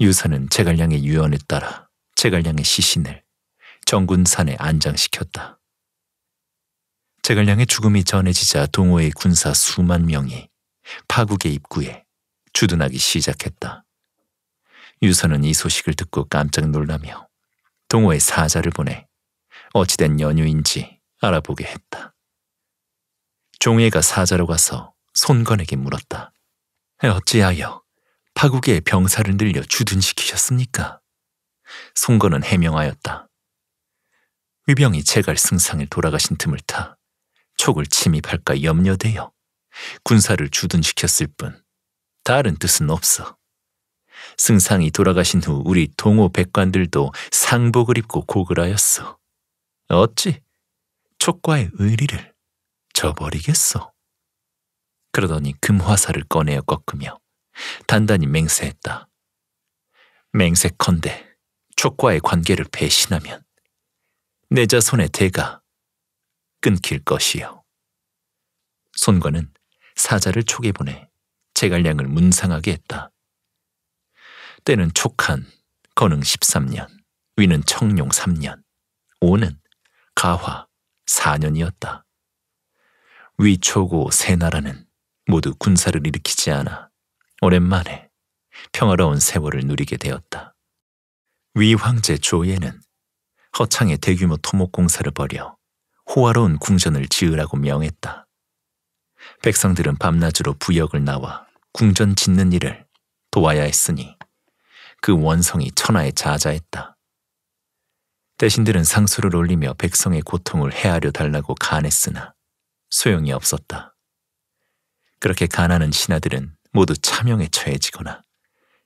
유선은 제갈량의 유언에 따라 제갈량의 시신을 정군산에 안장시켰다. 제갈량의 죽음이 전해지자 동호의 군사 수만 명이 파국의 입구에 주둔하기 시작했다. 유선은 이 소식을 듣고 깜짝 놀라며 동호의 사자를 보내 어찌된 연유인지 알아보게 했다. 종예가 사자로 가서 손건에게 물었다. 어찌하여 파국의 병사를 늘려 주둔시키셨습니까? 손건은 해명하였다. 위병이 제갈 승상에 돌아가신 틈을 타 촉을 침입할까 염려되어 군사를 주둔시켰을 뿐 다른 뜻은 없어. 승상이 돌아가신 후 우리 동호 백관들도 상복을 입고 고글하였어. 어찌 촉과의 의리를 저버리겠소. 그러더니 금화살을 꺼내어 꺾으며 단단히 맹세했다. 맹세컨대 촉과의 관계를 배신하면 내 자손의 대가 끊길 것이요. 손과는 사자를 촉에 보내 제갈량을 문상하게 했다. 때는 촉한, 건흥 13년, 위는 청룡 3년, 오는 가화 4년이었다. 위초고 세 나라는 모두 군사를 일으키지 않아 오랜만에 평화로운 세월을 누리게 되었다. 위 황제 조예는 허창의 대규모 토목공사를 벌여 호화로운 궁전을 지으라고 명했다. 백성들은 밤낮으로 부역을 나와 궁전 짓는 일을 도와야 했으니 그 원성이 천하에 자자했다. 대신들은 상수를 올리며 백성의 고통을 헤아려 달라고 간했으나 소용이 없었다. 그렇게 가난한 신하들은 모두 차명에 처해지거나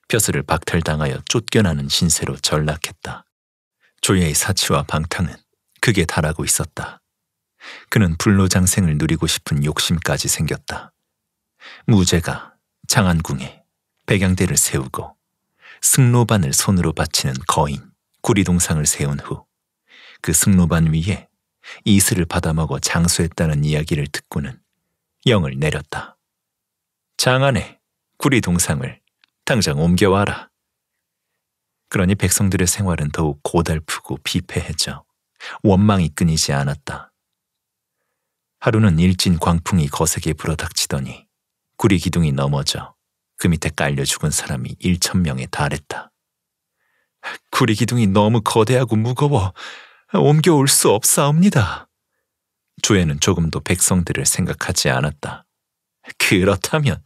벼슬을 박탈당하여 쫓겨나는 신세로 전락했다. 조예의 사치와 방탕은 극에 달하고 있었다. 그는 불로장생을 누리고 싶은 욕심까지 생겼다. 무제가 장안궁에 백양대를 세우고 승로반을 손으로 바치는 거인 구리동상을 세운 후 그 승로반 위에 이슬을 받아먹어 장수했다는 이야기를 듣고는 영을 내렸다. 장안에 구리동상을 당장 옮겨와라. 그러니 백성들의 생활은 더욱 고달프고 비폐해져 원망이 끊이지 않았다. 하루는 일진 광풍이 거세게 불어닥치더니 구리 기둥이 넘어져 그 밑에 깔려 죽은 사람이 1천 명에 달했다. 구리 기둥이 너무 거대하고 무거워 옮겨올 수 없사옵니다. 조에는 조금도 백성들을 생각하지 않았다. 그렇다면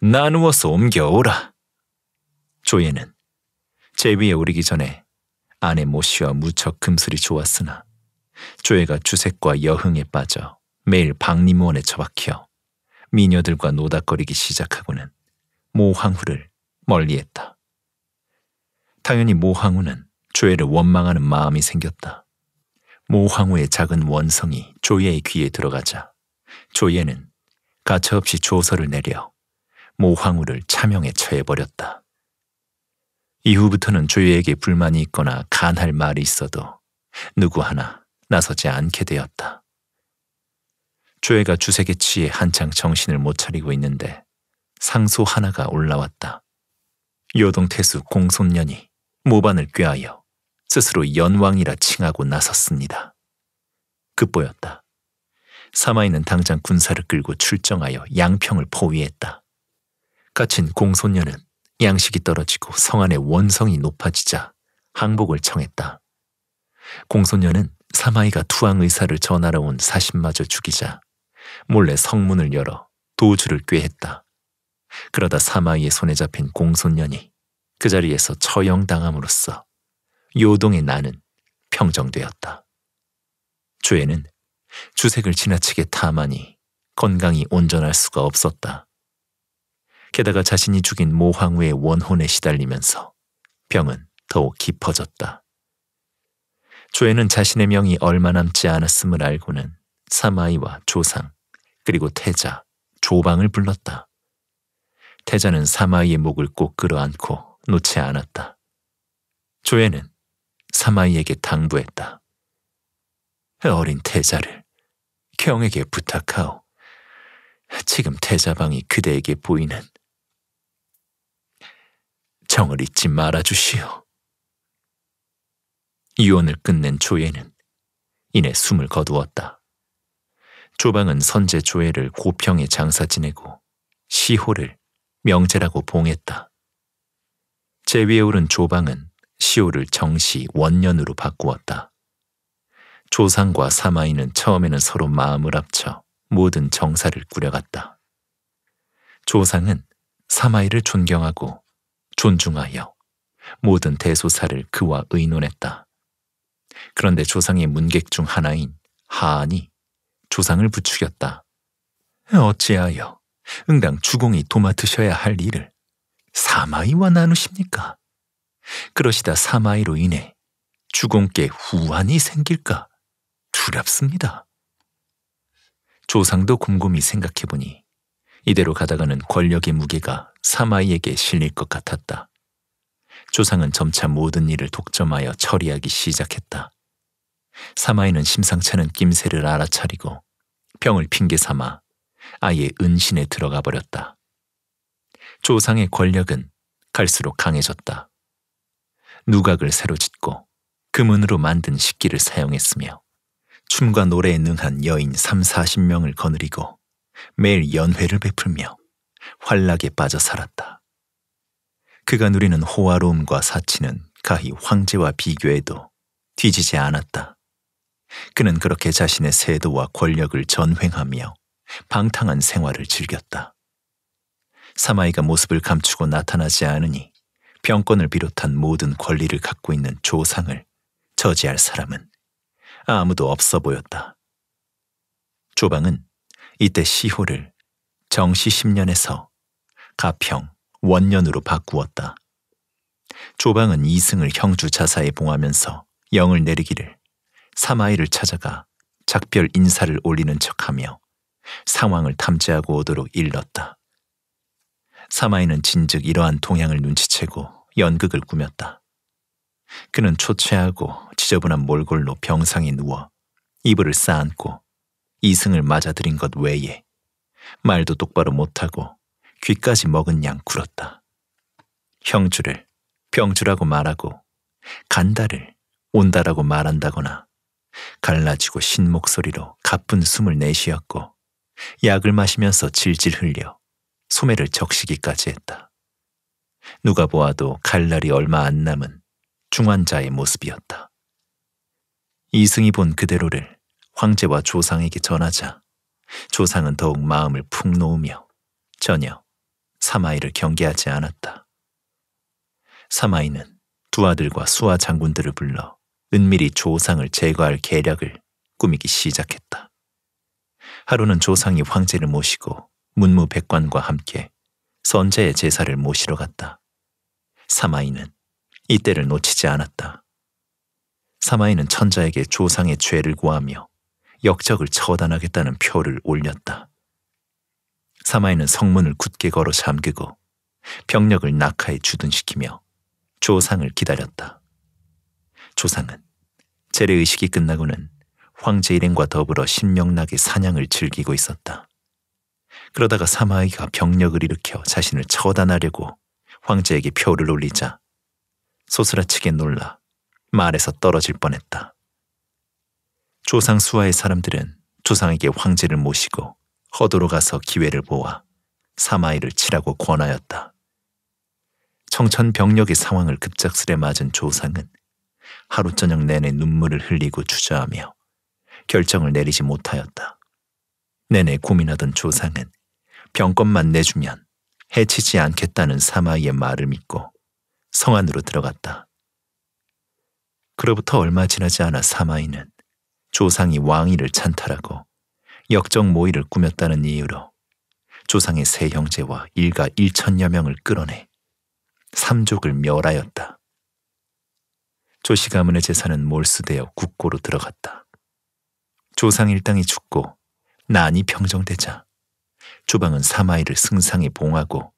나누어서 옮겨오라. 조에는 제 위에 오르기 전에 아내 모씨와 무척 금슬이 좋았으나 조예가 주색과 여흥에 빠져 매일 박림원에 처박혀 미녀들과 노닥거리기 시작하고는 모황후를 멀리했다. 당연히 모황후는 조예를 원망하는 마음이 생겼다. 모황후의 작은 원성이 조예의 귀에 들어가자 조예는 가차없이 조서를 내려 모황후를 차명에 처해버렸다. 이후부터는 조유에게 불만이 있거나 간할 말이 있어도 누구 하나 나서지 않게 되었다. 조예가 주색에 취해 한창 정신을 못 차리고 있는데 상소 하나가 올라왔다. 요동 태수 공손년이 모반을 꾀하여 스스로 연왕이라 칭하고 나섰습니다. 급보였다. 사마이는 당장 군사를 끌고 출정하여 양평을 포위했다. 갇힌 공손년은 양식이 떨어지고 성안의 원성이 높아지자 항복을 청했다. 공소녀는 사마이가 투항 의사를 전하러 온 사신마저 죽이자 몰래 성문을 열어 도주를 꾀했다. 그러다 사마이의 손에 잡힌 공손년이 그 자리에서 처형당함으로써 요동의 나는 평정되었다. 주에는 주색을 지나치게 탐하니 건강이 온전할 수가 없었다. 게다가 자신이 죽인 모황우의 원혼에 시달리면서 병은 더욱 깊어졌다. 조에는 자신의 명이 얼마 남지 않았음을 알고는 사마이와 조상 그리고 태자 조방을 불렀다. 태자는 사마이의 목을 꼭 끌어안고 놓지 않았다. 조에는 사마이에게 당부했다. 어린 태자를 경에게 부탁하오. 지금 태자방이 그대에게 보이는 정을 잊지 말아주시오. 이혼을 끝낸 조예는 이내 숨을 거두었다. 조방은 선제 조예를 고평에 장사 지내고 시호를 명제라고 봉했다. 제위에 오른 조방은 시호를 정시 원년으로 바꾸었다. 조상과 사마이는 처음에는 서로 마음을 합쳐 모든 정사를 꾸려갔다. 조상은 사마이를 존경하고 존중하여 모든 대소사를 그와 의논했다. 그런데 조상의 문객 중 하나인 하안이 조상을 부추겼다. 어찌하여 응당 주공이 도맡으셔야 할 일을 사마이와 나누십니까? 그러시다 사마이로 인해 주공께 후환이 생길까 두렵습니다. 조상도 곰곰이 생각해보니 이대로 가다가는 권력의 무게가 사마이에게 실릴 것 같았다. 조상은 점차 모든 일을 독점하여 처리하기 시작했다. 사마이는 심상찮은 낌새를 알아차리고 병을 핑계 삼아 아예 은신에 들어가 버렸다. 조상의 권력은 갈수록 강해졌다. 누각을 새로 짓고 금은으로 만든 식기를 사용했으며 춤과 노래에 능한 여인 3, 40명을 거느리고 매일 연회를 베풀며 활락에 빠져 살았다. 그가 누리는 호화로움과 사치는 가히 황제와 비교해도 뒤지지 않았다. 그는 그렇게 자신의 세도와 권력을 전횡하며 방탕한 생활을 즐겼다. 사마이가 모습을 감추고 나타나지 않으니 병권을 비롯한 모든 권리를 갖고 있는 조상을 저지할 사람은 아무도 없어 보였다. 조방은 이때 시호를 정시 10년에서 가평 원년으로 바꾸었다. 조방은 이승을 형주 자사에 봉하면서 영을 내리기를 사마이를 찾아가 작별 인사를 올리는 척하며 상황을 탐지하고 오도록 일렀다. 사마이는 진즉 이러한 동향을 눈치채고 연극을 꾸몄다. 그는 초췌하고 지저분한 몰골로 병상에 누워 이불을 쌓안고 이승을 맞아들인 것 외에 말도 똑바로 못하고 귀까지 먹은 양 굴었다. 형주를 병주라고 말하고 간다를 온다라고 말한다거나 갈라지고 신 목소리로 가쁜 숨을 내쉬었고 약을 마시면서 질질 흘려 소매를 적시기까지 했다. 누가 보아도 갈 날이 얼마 안 남은 중환자의 모습이었다. 이승이 본 그대로를 황제와 조상에게 전하자 조상은 더욱 마음을 푹 놓으며 전혀 사마이를 경계하지 않았다. 사마이는 두 아들과 수하 장군들을 불러 은밀히 조상을 제거할 계략을 꾸미기 시작했다. 하루는 조상이 황제를 모시고 문무백관과 함께 선제의 제사를 모시러 갔다. 사마이는 이때를 놓치지 않았다. 사마이는 천자에게 조상의 죄를 구하며 역적을 처단하겠다는 표를 올렸다. 사마이는 성문을 굳게 걸어 잠그고 병력을 낙하에 주둔시키며 조상을 기다렸다. 조상은 재래의식이 끝나고는 황제 일행과 더불어 신명나게 사냥을 즐기고 있었다. 그러다가 사마이가 병력을 일으켜 자신을 처단하려고 황제에게 표를 올리자 소스라치게 놀라 말에서 떨어질 뻔했다. 조상 수하의 사람들은 조상에게 황제를 모시고 허도로 가서 기회를 보아 사마이를 치라고 권하였다. 청천병력의 상황을 급작스레 맞은 조상은 하루 저녁 내내 눈물을 흘리고 주저하며 결정을 내리지 못하였다. 내내 고민하던 조상은 병권만 내주면 해치지 않겠다는 사마이의 말을 믿고 성 안으로 들어갔다. 그로부터 얼마 지나지 않아 사마이는 조상이 왕위를 찬탈하고 역정 모의를 꾸몄다는 이유로 조상의 세 형제와 일가 1천여 명을 끌어내 삼족을 멸하였다. 조씨 가문의 재산은 몰수되어 국고로 들어갔다. 조상 일당이 죽고 난이 평정되자 조방은 사마이를 승상에 봉하고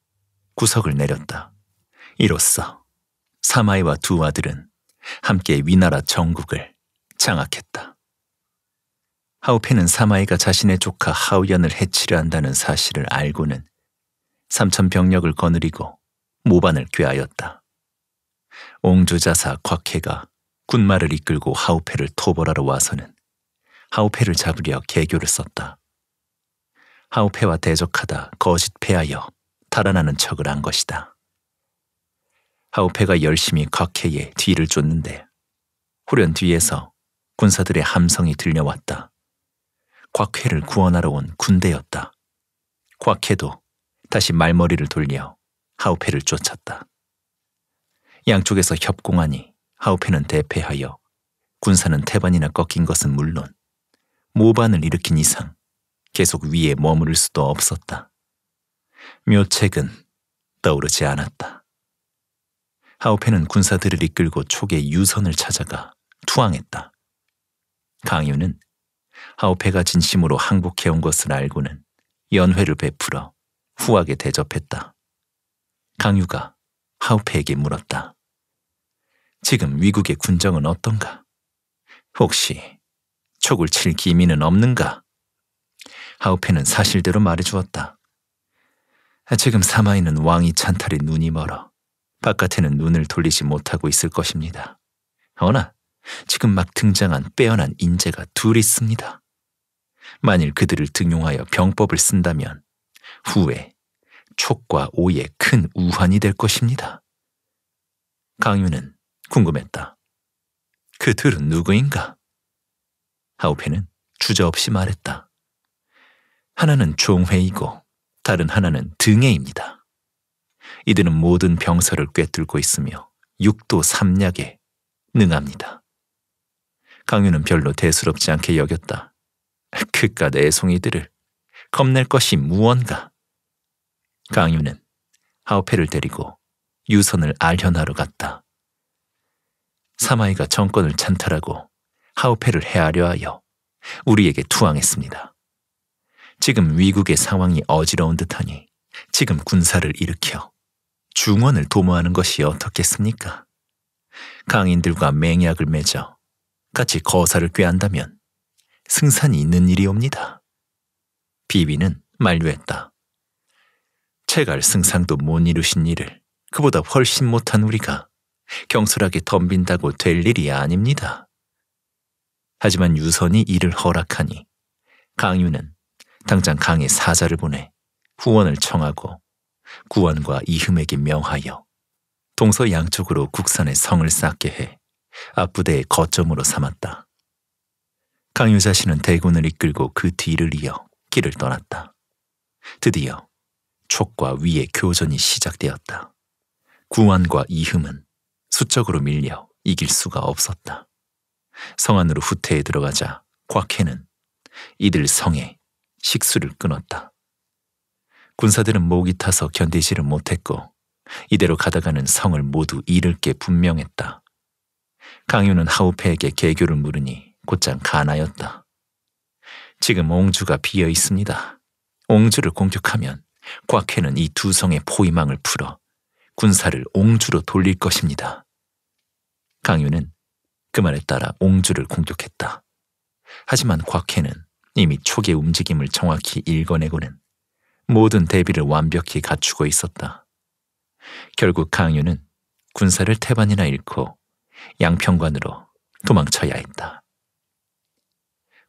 구석을 내렸다. 이로써 사마이와 두 아들은 함께 위나라 정국을 장악했다. 하우페는 사마이가 자신의 조카 하우연을 해치려 한다는 사실을 알고는 삼천 병력을 거느리고 모반을 꾀하였다. 옹주자사 곽해가 군마를 이끌고 하우페를 토벌하러 와서는 하우페를 잡으려 개교를 썼다. 하우페와 대적하다 거짓 패하여 달아나는 척을 한 것이다. 하우페가 열심히 곽해의 뒤를 쫓는데 후련 뒤에서 군사들의 함성이 들려왔다. 곽회를 구원하러 온 군대였다. 곽회도 다시 말머리를 돌려 하우페를 쫓았다. 양쪽에서 협공하니 하우페는 대패하여 군사는 태반이나 꺾인 것은 물론 모반을 일으킨 이상 계속 위에 머무를 수도 없었다. 묘책은 떠오르지 않았다. 하우페는 군사들을 이끌고 촉의 유선을 찾아가 투항했다. 강유는 하오페가 진심으로 항복해온 것을 알고는 연회를 베풀어 후하게 대접했다. 강유가 하오페에게 물었다. 지금 위국의 군정은 어떤가? 혹시 촉을 칠 기미는 없는가? 하오페는 사실대로 말해주었다. 지금 사마이는 왕이 찬탈에 눈이 멀어 바깥에는 눈을 돌리지 못하고 있을 것입니다. 허나 지금 막 등장한 빼어난 인재가 둘 있습니다. 만일 그들을 등용하여 병법을 쓴다면 후에 촉과 오의큰 우환이 될 것입니다. 강유는 궁금했다. 그들은 누구인가? 하우페는 주저없이 말했다. 하나는 종회이고 다른 하나는 등해입니다. 이들은 모든 병서를 꿰뚫고 있으며 육도 삼약에 능합니다. 강유는 별로 대수롭지 않게 여겼다. 그깟 애송이들을 겁낼 것이 무언가. 강유는 하오페를 데리고 유선을 알현하러 갔다. 사마이가 정권을 찬탈하고 하오페를 해하려 하여 우리에게 투항했습니다. 지금 위국의 상황이 어지러운 듯하니 지금 군사를 일으켜 중원을 도모하는 것이 어떻겠습니까? 강인들과 맹약을 맺어 같이 거사를 꾀한다면 승산이 있는 일이옵니다. 비비는 만류했다. 채갈 승상도 못 이루신 일을 그보다 훨씬 못한 우리가 경솔하게 덤빈다고 될 일이 아닙니다. 하지만 유선이 이를 허락하니 강유는 당장 강의 사자를 보내 후원을 청하고 구원과 이흠에게 명하여 동서 양쪽으로 국산의 성을 쌓게 해 앞부대의 거점으로 삼았다. 강유사 씨는 대군을 이끌고 그 뒤를 이어 길을 떠났다. 드디어 촉과 위의 교전이 시작되었다. 구완과 이흠은 수적으로 밀려 이길 수가 없었다. 성 안으로 후퇴에 들어가자 곽해는 이들 성에 식수를 끊었다. 군사들은 목이 타서 견디지를 못했고 이대로 가다가는 성을 모두 잃을 게 분명했다. 강유는 하우페에게 개교를 물으니 곧장 가나였다. 지금 옹주가 비어 있습니다. 옹주를 공격하면 곽해는이 두 성의 포위망을 풀어 군사를 옹주로 돌릴 것입니다. 강유는 그 말에 따라 옹주를 공격했다. 하지만 곽해는 이미 촉의 움직임을 정확히 읽어내고는 모든 대비를 완벽히 갖추고 있었다. 결국 강유는 군사를 태반이나 잃고 양평관으로 도망쳐야 했다.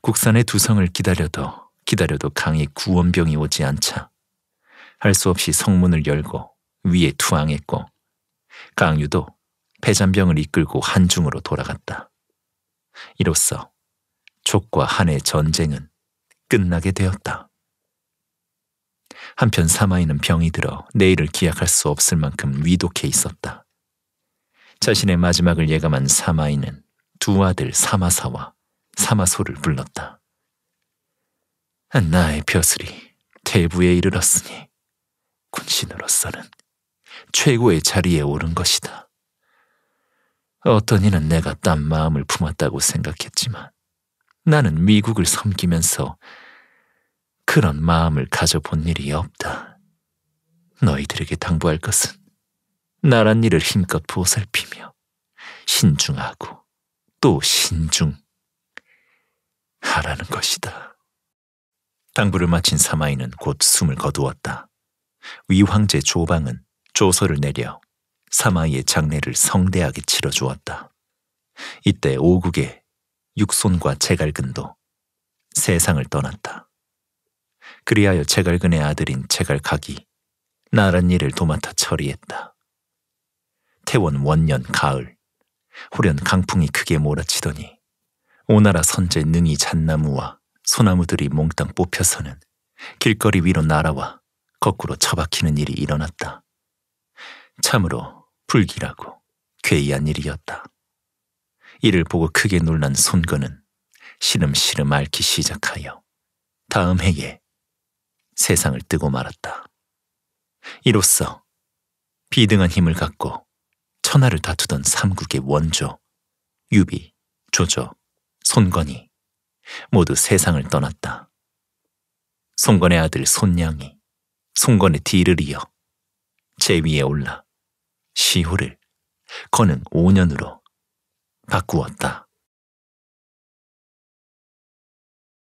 국산의 두성을 기다려도 기다려도 강히 구원병이 오지 않자 할 수 없이 성문을 열고 위에 투항했고 강유도 배잔병을 이끌고 한중으로 돌아갔다. 이로써 족과 한의 전쟁은 끝나게 되었다. 한편 사마이는 병이 들어 내일을 기약할 수 없을 만큼 위독해 있었다. 자신의 마지막을 예감한 사마이는 두 아들 사마사와 사마소를 불렀다. 나의 벼슬이 대부에 이르렀으니 군신으로서는 최고의 자리에 오른 것이다. 어떤 이는 내가 딴 마음을 품었다고 생각했지만 나는 미국을 섬기면서 그런 마음을 가져본 일이 없다. 너희들에게 당부할 것은 나란 일을 힘껏 보살피며 신중하고 또 신중 하라는 것이다. 당부를 마친 사마이는 곧 숨을 거두었다. 위황제 조방은 조서를 내려 사마이의 장례를 성대하게 치러주었다. 이때 오국의 육손과 제갈근도 세상을 떠났다. 그리하여 제갈근의 아들인 제갈각이 나란 일을 도맡아 처리했다. 태원 원년 가을, 후련 강풍이 크게 몰아치더니 오나라 선제 능이 잣나무와 소나무들이 몽땅 뽑혀서는 길거리 위로 날아와 거꾸로 처박히는 일이 일어났다. 참으로 불길하고 괴이한 일이었다. 이를 보고 크게 놀란 손건은 시름시름 앓기 시작하여 다음 해에 세상을 뜨고 말았다. 이로써 비등한 힘을 갖고 천하를 다투던 삼국의 원조, 유비, 조조, 손건이 모두 세상을 떠났다. 손건의 아들 손냥이 손건의 뒤를 이어 제 위에 올라 시호를 거는 5년으로 바꾸었다.